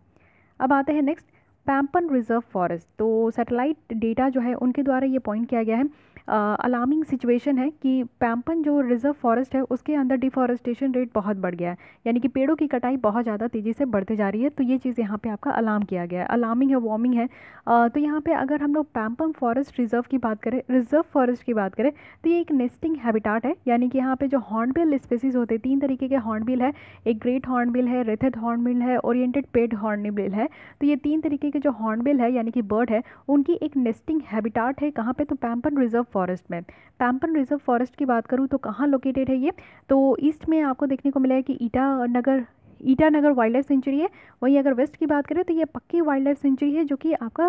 अब आते हैं नेक्स्ट पैम्पन रिजर्व फॉरेस्ट तो सैटेलाइट डेटा जो है उनके द्वारा ये पॉइंट किया गया है अलार्मिंग सिचुएशन है कि पैम्पन जो रिज़र्व फॉरेस्ट है उसके अंदर डिफॉरेस्टेशन रेट बहुत बढ़ गया है यानी कि पेड़ों की कटाई बहुत ज़्यादा तेज़ी से बढ़ते जा रही है तो ये चीज़ यहाँ पर आपका अलार्म किया गया है अलार्मिंग है वार्मिंग है आ, तो यहाँ पर अगर हम लोग पैम्पन फॉरेस्ट रिज़र्व की बात करें रिज़र्व फॉरेस्ट की बात करें तो ये एक नेस्टिंग हैबिटाट है यानी कि यहाँ पर जो हॉर्नबिल स्पेसीज होते हैं तीन तरीके के हॉर्नबिल है एक ग्रेट हॉर्नबिल है रेथेड हॉर्नबिल है ओरिएंटेड पेड हॉर्नबिल है तो ये तीन तरीके के जो हॉर्नबिल है यानी कि बर्ड है उनकी एक नेस्टिंग हैबिटाट है कहाँ पर तो पैम्पन रिज़र्व फॉरेस्ट में पैम्पन रिजर्व फॉरेस्ट की बात करूँ तो कहाँ लोकेटेड है ये तो ईस्ट में आपको देखने को मिला है कि Itanagar Itanagar wildlife sanctuary है वहीं अगर वेस्ट की बात करें तो ये पक्की वाइल्ड लाइफ सेंचुरी है जो कि आपका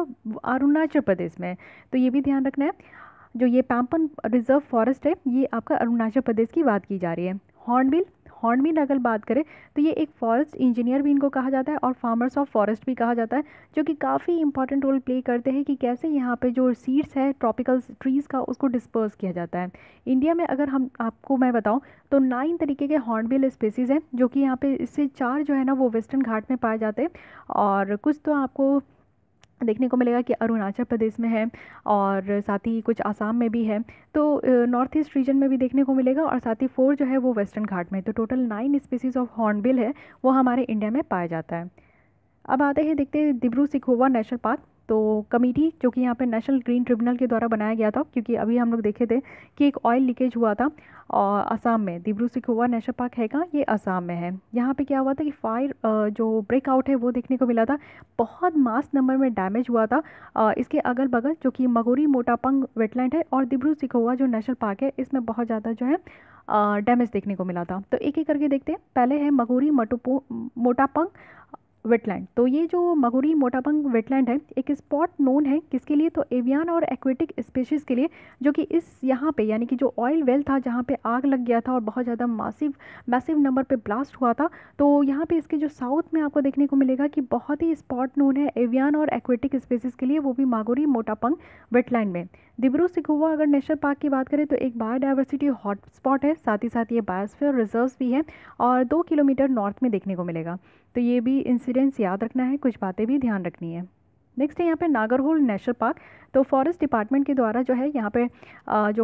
अरुणाचल प्रदेश में है तो ये भी ध्यान रखना है जो ये पैम्पन रिजर्व फॉरेस्ट है ये आपका अरुणाचल प्रदेश की बात की जा रही है हॉर्नबिल हॉर्नबिल अगर बात करें तो ये एक फॉरेस्ट इंजीनियर भी इनको कहा जाता है और फार्मर्स ऑफ फॉरेस्ट भी कहा जाता है जो कि काफ़ी इंपॉर्टेंट रोल प्ले करते हैं कि कैसे यहाँ पे जो सीड्स है ट्रॉपिकल ट्रीज़ का उसको डिस्पर्स किया जाता है इंडिया में अगर हम आपको मैं बताऊँ तो नाइन तरीके के हॉर्नबिल स्पेसीज़ हैं जो कि यहाँ पर इससे चार जो है ना वो वेस्टर्न घाट में पाए जाते हैं और कुछ तो आपको देखने को मिलेगा कि अरुणाचल प्रदेश में है और साथ ही कुछ आसाम में भी है तो नॉर्थ ईस्ट रीजन में भी देखने को मिलेगा और साथ ही फोर जो है वो वेस्टर्न घाट में तो total nine species of hornbill है वो हमारे इंडिया में पाया जाता है अब आते हैं देखते हैं दिब्रू सिखोवा नेशनल पार्क तो कमेटी जो कि यहाँ पे नेशनल ग्रीन ट्रिब्यूनल के द्वारा बनाया गया था क्योंकि अभी हम लोग देखे थे कि एक ऑयल लीकेज हुआ था और असम में दिब्रू सिखोवा नेशनल पार्क है का ये असम में है यहाँ पे क्या हुआ था कि फायर जो ब्रेकआउट है वो देखने को मिला था बहुत मास नंबर में डैमेज हुआ था इसके अगल बगल जो कि मगोरी मोटापंग वेटलैंड है और दिब्रू सिखोवा जो नेशनल पार्क है इसमें बहुत ज़्यादा जो है डैमेज देखने को मिला था तो एक एक करके देखते हैं पहले है मगोरी मटोपो मोटापंग वेटलैंड तो ये जो मगुरी मोटापंग वेटलैंड है एक स्पॉट नोन है किसके लिए तो एवियन और एक्वेटिक स्पेशीज़ के लिए जो कि इस यहाँ पे यानी कि जो ऑयल वेल था जहाँ पे आग लग गया था और बहुत ज़्यादा मासिव मैसिव नंबर पे ब्लास्ट हुआ था तो यहाँ पे इसके जो साउथ में आपको देखने को मिलेगा कि बहुत ही स्पॉट नोन है एवियन और एक्वेटिक स्पेसिस के लिए वो भी मागोरी मोटापंग वेटलैंड में दिब्रू सिकुआ अगर नेशनल पार्क की बात करें तो एक बायोडाइवर्सिटी हॉटस्पॉट है साथ ही साथ ये बायोस्फेयर रिजर्व भी है और दो किलोमीटर नॉर्थ में देखने को मिलेगा तो ये भी इंसिडेंट्स याद रखना है कुछ बातें भी ध्यान रखनी है नेक्स्ट है यहाँ पे नागरहोल नेशनल पार्क तो फॉरेस्ट डिपार्टमेंट के द्वारा जो है यहाँ पे जो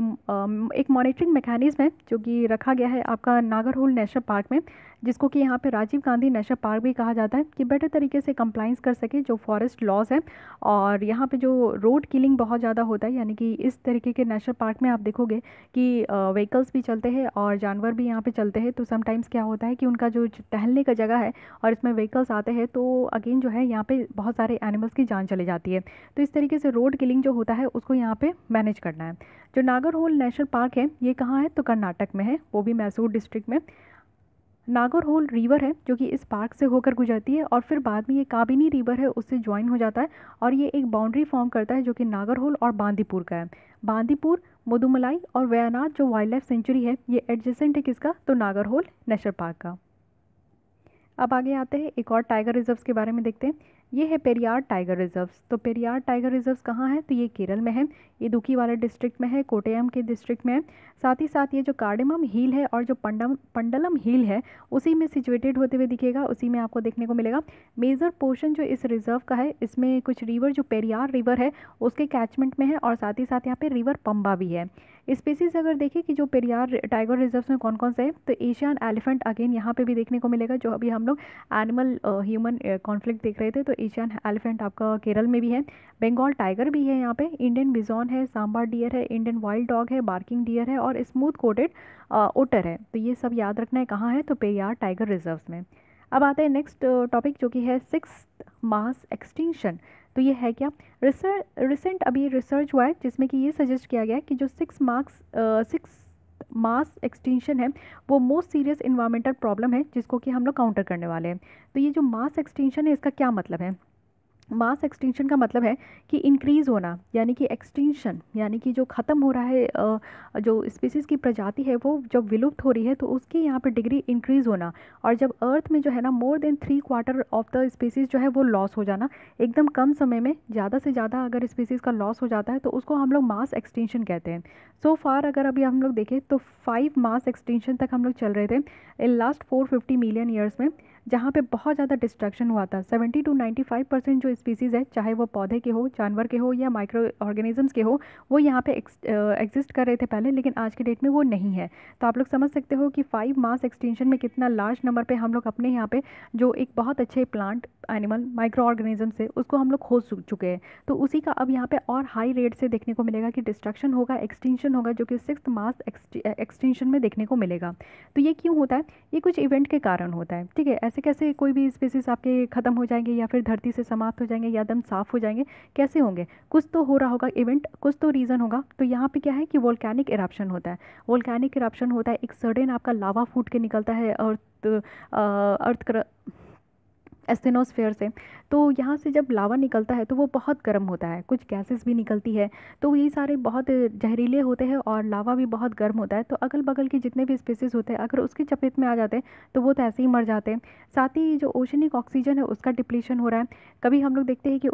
एक मॉनिटरिंग मैकेनिज़्म है जो कि रखा गया है आपका नागरहुल नेशनल पार्क में जिसको कि यहाँ पे राजीव गांधी नेशनल पार्क भी कहा जाता है कि बेटर तरीके से कंप्लाइंस कर सके जो फॉरेस्ट लॉज है और यहाँ पे जो रोड किलिंग बहुत ज़्यादा होता है यानी कि इस तरीके के नेशनल पार्क में आप देखोगे कि व्हीकल्स भी चलते हैं और जानवर भी यहाँ पे चलते हैं तो समटाइम्स क्या होता है कि उनका जो टहलने का जगह है और इसमें व्हीकल्स आते हैं तो अगेन जो है यहाँ पर बहुत सारे एनिमल्स की जान चली जाती है तो इस तरीके से रोड किलिंग शेडिंग जो होता है उसको यहाँ पे मैनेज करना है जो नागर होल नेशनल पार्क है ये कहाँ है तो कर्नाटक में है वो भी मैसूर डिस्ट्रिक्ट में नागर होल रिवर है जो कि इस पार्क से होकर गुजरती है और फिर बाद में ये काबिनी रिवर है उससे ज्वाइन हो जाता है और ये एक बाउंड्री फॉर्म करता है जो कि नागर होल और बांदीपुर का है बांदीपुर मधुमलाई और वयानाथ जो वाइल्ड लाइफ सेंचुरी है ये एडजेसेंट है किसका तो नागर होल नेशनल पार्क का अब आगे आते हैं एक और टाइगर रिजर्व्स के बारे में देखते हैं ये है पेरियार टाइगर रिजर्व्स तो पेरियार टाइगर रिजर्व्स कहाँ है तो ये केरल में है ये दुखी वाले डिस्ट्रिक्ट में है कोटेयम के डिस्ट्रिक्ट में है साथ ही साथ ये जो कार्डेमम हिल है और जो पंडम पंडलम हिल है उसी में सिचुएटेड होते हुए दिखेगा उसी में आपको देखने को मिलेगा मेजर पोर्शन जो इस रिजर्व का है इसमें कुछ रिवर जो पेरियार रिवर है उसके कैचमेंट में है और साथ ही साथ यहाँ पर रिवर पम्बा भी है स्पीसीज़ अगर देखें कि जो पेरियार टाइगर रिजर्व्स में कौन कौन से हैं तो एशियन एलिफेंट अगेन यहाँ पे भी देखने को मिलेगा जो अभी हम लोग एनिमल ह्यूमन कॉन्फ्लिक्ट देख रहे थे तो एशियन एलिफेंट आपका केरल में भी है बंगाल टाइगर भी है यहाँ पे इंडियन बिजॉन है सांबार डियर है इंडियन वाइल्ड डॉग है बार्किंग डियर है और स्मूथ कोटेड ओटर है तो ये सब याद रखना है कहाँ है तो पेरियार टाइगर रिजर्व्स में अब आते हैं नेक्स्ट टॉपिक जो कि है सिक्स मास एक्सटिंक्शन तो ये है क्या रिसेंट अभी रिसर्च हुआ है जिसमें कि ये सजेस्ट किया गया है कि जो six marks six mass extension है वो मोस्ट सीरियस इन्वामेंटल प्रॉब्लम है जिसको कि हम लोग काउंटर करने वाले हैं तो ये जो मास एक्सटेंशन है इसका क्या मतलब है मास एक्सटिंक्शन का मतलब है कि इंक्रीज़ होना यानी कि एक्सटिंक्शन यानी कि जो ख़त्म हो रहा है जो स्पीसीज़ की प्रजाति है वो जब विलुप्त हो रही है तो उसकी यहाँ पे डिग्री इंक्रीज़ होना और जब अर्थ में जो है ना more than three quarter of the species जो है वो लॉस हो जाना एकदम कम समय में ज़्यादा से ज़्यादा अगर स्पीसीज़ का लॉस हो जाता है तो उसको हम लोग मास एक्सटेंशन कहते हैं सो so फार अगर अभी हम लोग देखें तो फाइव मास एक्सटेंशन तक हम लोग चल रहे थे in last four million years में जहाँ पे बहुत ज़्यादा डिस्ट्रक्शन हुआ था 70 टू 95 परसेंट जो स्पीसीज़ है चाहे वो पौधे के हो जानवर के हो या माइक्रो ऑर्गेनिजम्स के हो वो यहाँ पे एग्जिस्ट कर रहे थे पहले लेकिन आज के डेट में वो नहीं है तो आप लोग समझ सकते हो कि फाइव मास एक्सटेंशन में कितना लार्ज नंबर पर हम लोग अपने यहाँ पर जो एक बहुत अच्छे प्लांट एनिमल माइक्रो ऑर्गेनिज्म से उसको हम लोग खो चुके हैं तो उसी का अब यहाँ पे और हाई रेट से देखने को मिलेगा कि डिस्ट्रक्शन होगा एक्सटेंशन होगा जो कि सिक्स मास एक्सटेंशन में देखने को मिलेगा तो ये क्यों होता है ये कुछ इवेंट के कारण होता है ठीक है ऐसे कैसे कोई भी स्पेसिस आपके ख़त्म हो जाएंगे या फिर धरती से समाप्त हो जाएंगे या दम साफ़ हो जाएंगे कैसे होंगे कुछ तो हो रहा होगा इवेंट कुछ तो रीज़न होगा तो यहाँ पे क्या है कि वोल्कैनिक इराप्शन होता है वोल्कैनिक इराप्शन होता है एक सडन आपका लावा फूट के निकलता है और अर्थ अर्थ एस्थेनोस्फेयर से तो यहाँ से जब लावा निकलता है तो वो बहुत गर्म होता है कुछ गैसेस भी निकलती है तो ये सारे बहुत जहरीले होते हैं और लावा भी बहुत गर्म होता है तो अगल बगल के जितने भी स्पेसिस होते हैं अगर उसकी चपेट में आ जाते हैं तो वो तो ऐसे ही मर जाते हैं साथ ही जो ओशनिक ऑक्सीजन है उसका डिप्लीशन हो रहा है कभी हम लोग देखते हैं कि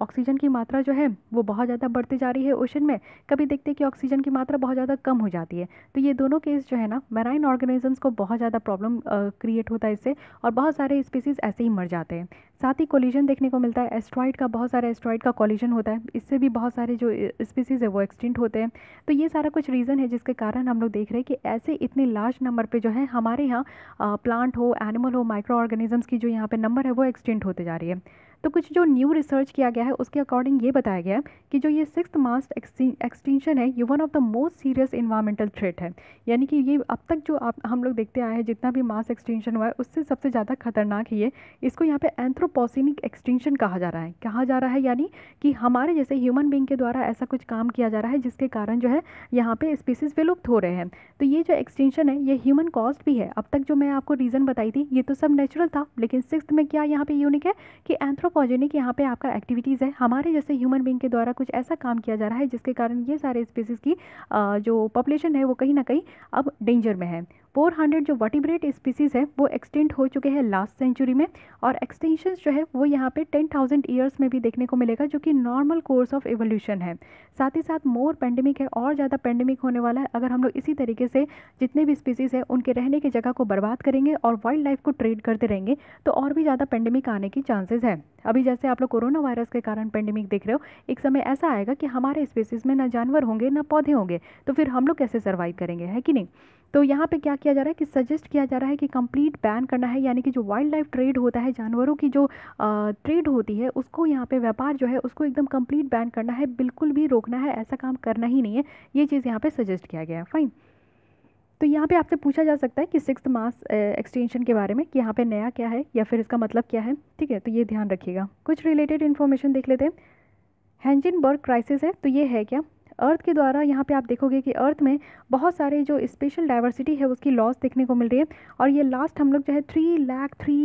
ऑक्सीजन की मात्रा जो है वो बहुत ज़्यादा बढ़ती जा रही है ओशन में कभी देखते हैं कि ऑक्सीजन की मात्रा बहुत ज़्यादा कम हो जाती है तो ये दोनों केस जो है ना मेराइन ऑर्गेनिजम्स को बहुत ज़्यादा प्रॉब्लम क्रिएट होता है इससे और बहुत सारे स्पीसीज ऐसे ही मर जाते हैं साथ ही कोलिजन देखने को मिलता है एस्ट्रॉइड का बहुत सारे एस्ट्रॉइड का कोलिजन होता है इससे भी बहुत सारे जो स्पीसीज़ है वो एक्सटिंट होते हैं तो ये सारा कुछ रीज़न है जिसके कारण हम लोग देख रहे हैं कि ऐसे इतने लार्ज नंबर पे जो है हमारे यहाँ प्लांट हो एनिमल हो माइक्रो ऑर्गेनिजम्स की जो यहाँ पे नंबर है वो एक्सटिंट होते जा रही है तो कुछ जो न्यू रिसर्च किया गया है उसके अकॉर्डिंग ये बताया गया है कि जो ये सिक्स मास्ट एक्सटेंशन है ये one of the most serious environmental threat है यानी कि ये अब तक जो आप हम लोग देखते आए हैं जितना भी मास एक्सटेंशन हुआ है उससे सबसे ज़्यादा खतरनाक ये इसको यहाँ पे एंथ्रोपोसिनिक एक्सटेंशन कहा जा रहा है कहा जा रहा है यानी कि हमारे जैसे ह्यूमन बींग के द्वारा ऐसा कुछ काम किया जा रहा है जिसके कारण जो है यहाँ पर स्पीसीज विलुप्त हो रहे हैं तो ये जो एक्सटेंशन है ये ह्यूमन कॉस्ट भी है अब तक जो मैं आपको रीज़न बताई थी ये तो सब नेचुरल था लेकिन सिक्स में क्या यहाँ पर यूनिक है कि एंथ्रो anthropogenic यहाँ पे आपका एक्टिविटीज़ है हमारे जैसे ह्यूमन बींग के द्वारा कुछ ऐसा काम किया जा रहा है जिसके कारण ये सारे स्पीसीज़ की जो पॉपुलेशन है वो कहीं ना कहीं अब डेंजर में है 400 जो वर्टिब्रेट स्पीसीज़ है वो एक्सटेंट हो चुके हैं लास्ट सेंचुरी में और एक्सटेंशन जो है वो यहाँ पे 10,000 ईयर्स में भी देखने को मिलेगा जो कि नॉर्मल कोर्स ऑफ एवोल्यूशन है साथ ही साथ मोर पेंडेमिक है और ज़्यादा पेंडेमिक होने वाला है अगर हम लोग इसी तरीके से जितने भी स्पीसीज़ हैं उनके रहने की जगह को बर्बाद करेंगे और वाइल्ड लाइफ को ट्रेड करते रहेंगे तो और भी ज़्यादा पेंडेमिक आने की चांसेज़ है अभी जैसे आप लोग कोरोना वायरस के कारण पेंडेमिक देख रहे हो एक समय ऐसा आएगा कि हमारे स्पीसीज में ना जानवर होंगे ना पौधे होंगे तो फिर हम लोग कैसे सर्वाइव करेंगे है कि नहीं तो यहाँ पे क्या किया जा रहा है कि सजेस्ट किया जा रहा है कि कंप्लीट बैन करना है यानी कि जो वाइल्ड लाइफ ट्रेड होता है जानवरों की जो ट्रेड होती है उसको यहाँ पे व्यापार जो है उसको एकदम कंप्लीट बैन करना है बिल्कुल भी रोकना है ऐसा काम करना ही नहीं है ये चीज़ यहाँ पर सजेस्ट किया गया है फाइन तो यहाँ पर आपसे पूछा जा सकता है कि सिक्स मास एक्सटेंशन के बारे में कि यहाँ पर नया क्या है या फिर इसका मतलब क्या है ठीक है तो ये ध्यान रखिएगा कुछ रिलेटेड इन्फॉर्मेशन देख लेते हैं हैंजनबर्ग क्राइसिस है तो ये है क्या अर्थ के द्वारा यहाँ पे आप देखोगे कि अर्थ में बहुत सारे जो स्पेशल डाइवर्सिटी है उसकी लॉस देखने को मिल रही है और ये लास्ट हम लोग जो है थ्री लाख थ्री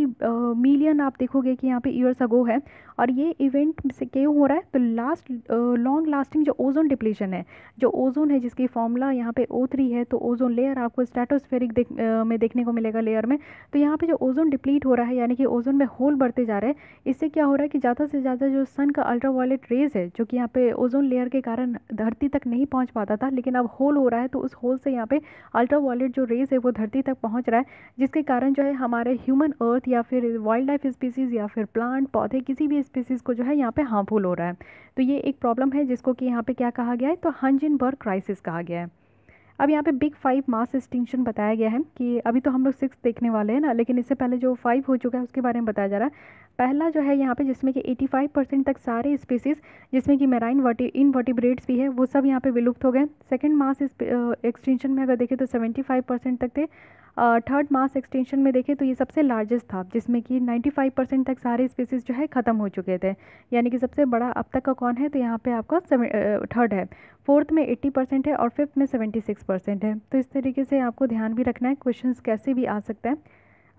मिलियन आप देखोगे कि यहाँ पे ईयर्स अगो है और ये इवेंट से क्यों हो रहा है तो लास्ट लॉन्ग लास्टिंग जो ओजोन डिप्लीशन है जो ओजोन है जिसकी फॉर्मूला यहाँ पे ओ थ्री है तो ओजोन लेयर आपको स्टेटोस्फेरिक देख, में देखने को मिलेगा लेयर में तो यहाँ पे जो ओजोन डिप्लीट हो रहा है यानी कि ओजोन में होल बढ़ते जा रहे हैं इससे क्या हो रहा है कि ज़्यादा से ज़्यादा जो सन का अल्ट्रा रेज है जो कि यहाँ पे ओजोन लेयर के कारण धरती धरती तक नहीं पहुंच पाता था लेकिन अब होल हो रहा है तो उस होल से यहाँ पे अल्ट्रा वायलेट जो रेज है वो धरती तक पहुँच रहा है जिसके कारण जो है हमारे ह्यूमन अर्थ या फिर वाइल्ड लाइफ स्पीसीज़ या फिर प्लांट पौधे किसी भी स्पीसीज़ को जो है यहाँ पर हार्मफुल हो रहा है तो ये एक प्रॉब्लम है जिसको कि यहाँ पर क्या कहा गया है तो हंजनबर्ग क्राइसिस कहा गया है अब यहाँ पे बिग फाइव मास एक्सटिंक्शन बताया गया है कि अभी तो हम लोग सिक्स देखने वाले हैं ना लेकिन इससे पहले जो फाइव हो चुका है उसके बारे में बताया जा रहा है पहला जो है यहाँ पे जिसमें कि 85 परसेंट तक सारे स्पीसीज़ जिसमें कि मेराइन इन इनवर्टिब्रेट्स भी है वो सब यहाँ पे विलुप्त हो गए सेकंड मास एक्सटेंशन में अगर देखें तो 75 परसेंट तक थे थर्ड मास एक्सटेंशन में देखें तो ये सबसे लार्जेस्ट था जिसमें कि 95 परसेंट तक सारे स्पीसीज़ जो है ख़त्म हो चुके थे यानी कि सबसे बड़ा अब तक का कौन है तो यहाँ पे आपका थर्ड है फोर्थ में 80 परसेंट है और फिफ्थ में 76 परसेंट है तो इस तरीके से आपको ध्यान भी रखना है क्वेश्चन कैसे भी आ सकता है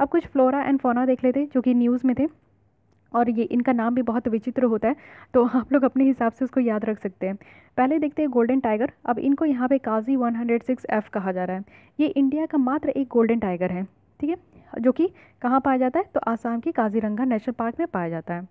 अब कुछ फ्लोरा एंड फोना देख लेते जो कि न्यूज़ में थे और ये इनका नाम भी बहुत विचित्र होता है तो आप लोग अपने हिसाब से उसको याद रख सकते हैं पहले देखते हैं गोल्डन टाइगर अब इनको यहाँ पे काजी 106 एफ कहा जा रहा है ये इंडिया का मात्र एक गोल्डन टाइगर है ठीक है जो कि कहाँ पाया जाता है तो आसाम के काजीरंगा नेशनल पार्क में पाया जाता है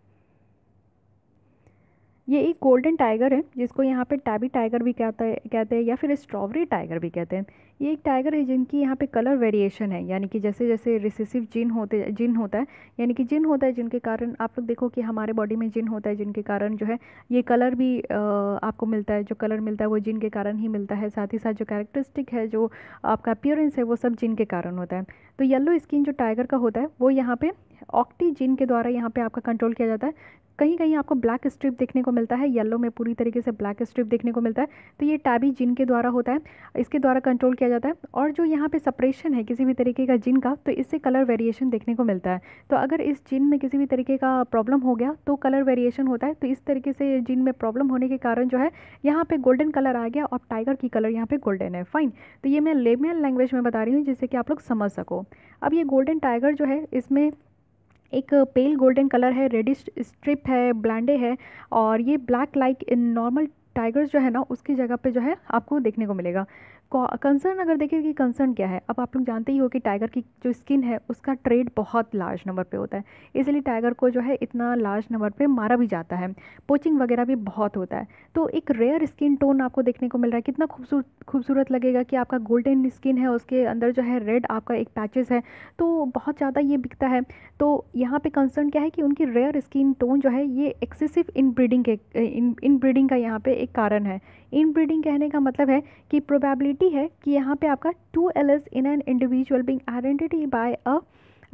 ये एक गोल्डन टाइगर है जिसको यहाँ पे टैबी टाइगर भी कहता है कहते हैं या फिर स्ट्रॉबेरी टाइगर भी कहते हैं ये एक टाइगर है जिनकी यहाँ पे कलर वेरिएशन है यानी कि जैसे जैसे रिसेसिव जिन होते जिन होता है यानी कि जिन होता है जिनके कारण आप लोग देखो कि हमारे बॉडी में जिन होता है जिनके कारण जो है ये कलर भी आपको मिलता है जो कलर मिलता है वो जिन के कारण ही मिलता है साथ ही साथ जो कैरेक्टरिस्टिक है जो आपका अपियरेंस है वो सब जिन के कारण होता है तो येलो स्किन जो टाइगर का होता है वो यहाँ पे ऑक्टीजिन के द्वारा यहाँ पे आपका कंट्रोल किया जाता है कहीं कहीं आपको ब्लैक स्ट्रिप देखने को मिलता है येलो में पूरी तरीके से ब्लैक स्ट्रिप देखने को मिलता है तो ये टैबी जिन के द्वारा होता है इसके द्वारा कंट्रोल किया जाता है और जो यहाँ पे सपरेशन है किसी भी तरीके का जिन का तो इससे कलर वेरिएशन देखने को मिलता है तो अगर इस जिन में किसी भी तरीके का प्रॉब्लम हो गया तो कलर वेरिएशन होता है तो इस तरीके से जिन में प्रॉब्लम होने के कारण जो है यहाँ पर गोल्डन कलर आ गया और टाइगर की कलर यहाँ पर गोल्डन है फाइन तो ये मैं लेमियन लैंग्वेज में बता रही हूँ जिससे कि आप लोग समझ सको अब ये गोल्डन टाइगर जो है इसमें एक पेल गोल्डन कलर है रेडिश स्ट्रिप है ब्लैंडे है और ये black like in normal tigers जो है ना उसकी जगह पे जो है आपको देखने को मिलेगा कंसर्न अगर देखें कि कंसर्न क्या है अब आप लोग जानते ही हो कि टाइगर की जो स्किन है उसका ट्रेड बहुत लार्ज नंबर पे होता है इसलिए टाइगर को जो है इतना लार्ज नंबर पे मारा भी जाता है पोचिंग वगैरह भी बहुत होता है तो एक रेयर स्किन टोन आपको देखने को मिल रहा है कितना खूबसूरत खूबसूरत लगेगा कि आपका गोल्डन स्किन है उसके अंदर जो है रेड आपका एक पैचेस है तो बहुत ज़्यादा ये बिकता है तो यहाँ पर कंसर्न क्या है कि उनकी रेयर स्किन टोन जो है ये एक्सेसिव इन ब्रीडिंग के इन ब्रीडिंग का यहाँ पर एक कारण है इन ब्रीडिंग कहने का मतलब है कि प्रोबेबिलिटी आइडेंटिटी है कि यहाँ पे आपका two alleles in an individual being identity by a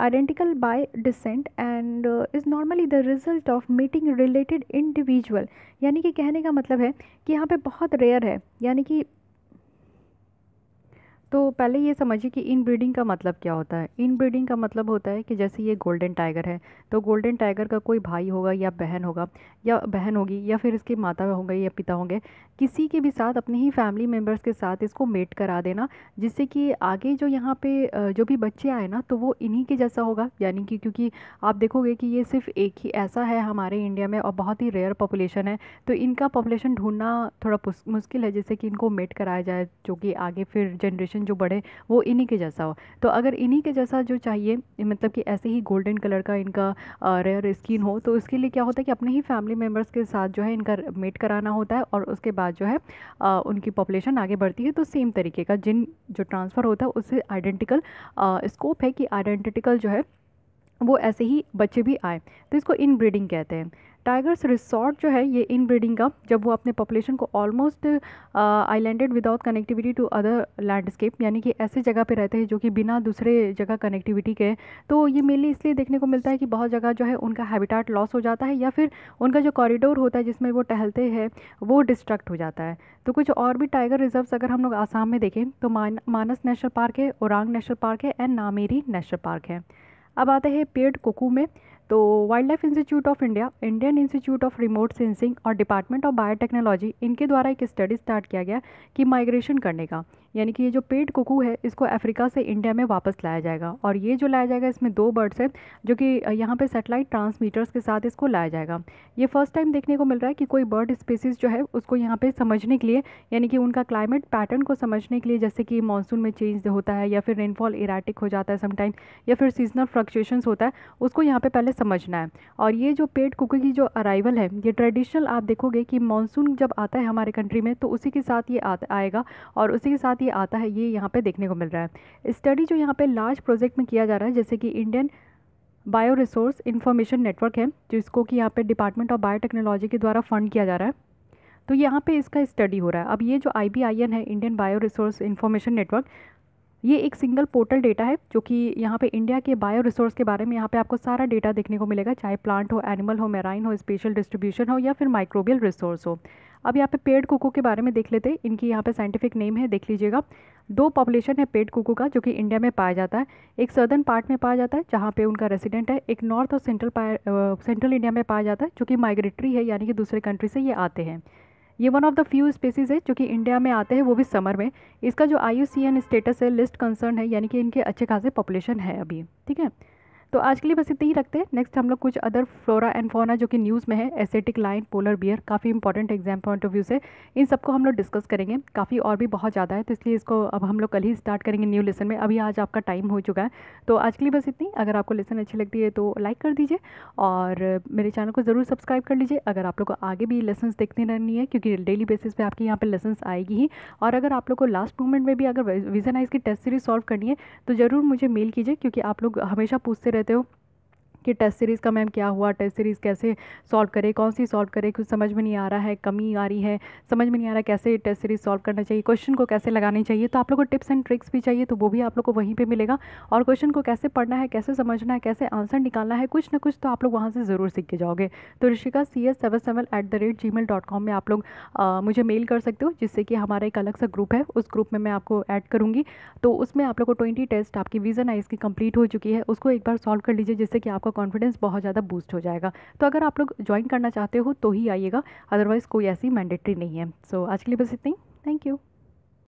identical by descent and is normally the result of meeting related individual यानी कि कहने का मतलब है कि यहाँ पे बहुत रेयर है यानी कि तो पहले ये समझिए कि इन ब्रीडिंग का मतलब क्या होता है इन ब्रीडिंग का मतलब होता है कि जैसे ये गोल्डन टाइगर है तो गोल्डन टाइगर का कोई भाई होगा या बहन होगा या बहन होगी या फिर इसके माता होंगे या पिता होंगे किसी के भी साथ अपने ही फैमिली मेम्बर्स के साथ इसको मेट करा देना जिससे कि आगे जो यहाँ पे जो भी बच्चे आए ना तो वो इन्हीं के जैसा होगा यानी कि क्योंकि आप देखोगे कि ये सिर्फ एक ही ऐसा है हमारे इंडिया में और बहुत ही रेयर पॉपुलेशन है तो इनका पॉपुलेशन ढूंढना थोड़ा मुश्किल है जैसे कि इनको मेट कराया जाए जो कि आगे फिर जनरेशन जो बड़े वो इन्हीं के जैसा हो तो अगर इन्हीं के जैसा जो चाहिए मतलब कि ऐसे ही गोल्डन कलर का इनका रेयर स्किन हो तो उसके लिए क्या होता है कि अपने ही फैमिली मेम्बर्स के साथ जो है इनका मेट कराना होता है और उसके बाद जो है आ, उनकी पॉपुलेशन आगे बढ़ती है तो सेम तरीके का जिन जो ट्रांसफ़र होता है उससे आइडेंटिकल स्कोप है कि आइडेंटिकल जो है वो ऐसे ही बच्चे भी आए तो इसको इन ब्रीडिंग कहते हैं टाइगर्स रिसोर्ट जो है ये इन ब्रीडिंग का जब वो अपने पॉपुलेशन को almost islanded without connectivity to other landscape यानी कि ऐसे जगह पे रहते हैं जो कि बिना दूसरे जगह कनेक्टिविटी के तो ये मेनली इसलिए देखने को मिलता है कि बहुत जगह जो है उनका हैबिटाट लॉस हो जाता है या फिर उनका जो कॉरिडोर होता है जिसमें वो टहलते हैं वो डिस्ट्रक्ट हो जाता है तो कुछ और भी टाइगर रिजर्व्स अगर हम लोग आसाम में देखें तो मानस नेशनल पार्क है औरंग नेशनल पार्क है एंड नामेरी नेशनल पार्क है अब आते हैं पेड़ कोकू में तो wild life institute of India Indian institute of remote sensing और डिपार्टमेंट ऑफ बायोटेक्नोलॉजी इनके द्वारा एक स्टडी स्टार्ट किया गया कि माइग्रेशन करने का यानी कि ये जो पेड कुकू है इसको अफ्रीका से इंडिया में वापस लाया जाएगा और ये जो लाया जाएगा इसमें दो बर्ड्स हैं जो कि यहाँ पर सेटेलाइट ट्रांसमीटर्स के साथ इसको लाया जाएगा ये फर्स्ट टाइम देखने को मिल रहा है कि कोई बर्ड स्पेसीज़ जो है उसको यहाँ पर समझने के लिए यानी कि उनका क्लाइमेट पैटर्न को समझने के लिए जैसे कि मानसून में चेंज होता है या फिर रेनफॉल इराटिक हो जाता है समटाइम या फिर सीजनल फ्लक्चुएशन होता है उसको यहाँ पर पहले समझना है और ये जो पेड कुकू की जो अराइवल है ये ट्रेडिशनल आप देखोगे कि मानसून जब आता है हमारे कंट्री में तो उसी के साथ ये आएगा और उसी के साथ ये आता है ये यहाँ पे देखने को मिल रहा है स्टडी जो यहाँ पे लार्ज प्रोजेक्ट में किया जा रहा है जैसे कि Indian bio resource information network है जिसको कि यहाँ पे डिपार्टमेंट ऑफ बायोटेक्नोलॉजी के द्वारा फंड किया जा रहा है तो यहाँ पे इसका स्टडी हो रहा है अब ये जो आई है Indian bio resource information network ये एक सिंगल पोर्टल डेटा है जो कि यहाँ पे इंडिया के बायो रिसोर्स के बारे में यहाँ पे आपको सारा डेटा देखने को मिलेगा चाहे प्लांट हो एनिमल हो मेराइन हो स्पेशल डिस्ट्रीब्यूशन हो या फिर माइक्रोबियल रिसोर्स हो अब यहाँ पे पेड कुकू के बारे में देख लेते हैं इनकी यहाँ पे साइंटिफिक नेम है देख लीजिएगा दो पॉपुलेशन है पेड कुकू का जो कि इंडिया में पाया जाता है एक सदर्न पार्ट में पाया जाता है जहाँ पे उनका रेसिडेंट है एक नॉर्थ और सेंट्रल सेंट्रल इंडिया में पाया जाता है जो कि माइग्रेटरी है यानी कि दूसरे कंट्री से ये आते हैं ये one of the few species है जो कि इंडिया में आते हैं वो भी समर में इसका जो आई स्टेटस है लिस्ट कंसर्न है यानी कि इनके अच्छे खासे पॉपुलेशन है अभी ठीक है तो आज के लिए बस इतना ही रखते हैं नेक्स्ट हम लोग कुछ अदर फ्लोरा एंड फोना जो कि न्यूज़ में है एसेटिक लाइन पोलर बियर काफ़ी important exam point of view से इन सबको हम लोग डिस्कस करेंगे काफ़ी और भी बहुत ज़्यादा है तो इसलिए इसको अब हम लोग कल ही स्टार्ट करेंगे न्यू लेसन में अभी आज आपका टाइम हो चुका है तो आज के लिए बस इतनी अगर आपको लेसन अच्छी लगती है तो लाइक कर दीजिए और मेरे चैनल को ज़रूर सब्सक्राइब कर लीजिए अगर आप लोग को आगे भी लेसन देखने रहनी है क्योंकि डेली बेसिस पर आपके यहाँ पर लेसन आएगी ही और अगर आप लोग को लास्ट मोमेंट में भी अगर विजन आइज की टेस्ट सीरीज सॉल्व करनी है तो ज़रूर मुझे मेल कीजिए क्योंकि आप लोग हमेशा पूछते रहते entendeu? कि टेस्ट सीरीज़ का मैम क्या हुआ टेस्ट सीरीज़ कैसे सॉल्व करें कौन सी सॉल्व करें कुछ समझ में नहीं आ रहा है कमी आ रही है समझ में नहीं आ रहा कैसे टेस्ट सीरीज़ सॉल्व करना चाहिए क्वेश्चन को कैसे लगानी चाहिए तो आप लोग को टिप्स एंड ट्रिक्स भी चाहिए तो वो भी आप लोग को वहीं पर मिलेगा और क्वेश्चन को कैसे पढ़ना है कैसे समझना है कैसे आंसर निकालना है कुछ ना कुछ तो आप लोग वहाँ से ज़रूर सीख के जाओगे तो Rishika C S seven seven at the rate Gmail dot com में आप लोग मुझे मेल कर सकते हो जिससे कि हमारा एक अलग सा ग्रुप है उस ग्रुप में मैं आपको ऐड करूँगी तो उसमें आप लोग को ट्वेंटी टेस्ट आपकी विजन आई इसकी कंप्लीट हो चुकी है उसको एक बार सॉल्व कर लीजिए जिससे कि आपका कॉन्फिडेंस बहुत ज़्यादा बूस्ट हो जाएगा तो अगर आप लोग ज्वाइन करना चाहते हो तो ही आइएगा अदरवाइज़ कोई ऐसी मैंडेटरी नहीं है सो so, आज के लिए बस इतना ही थैंक यू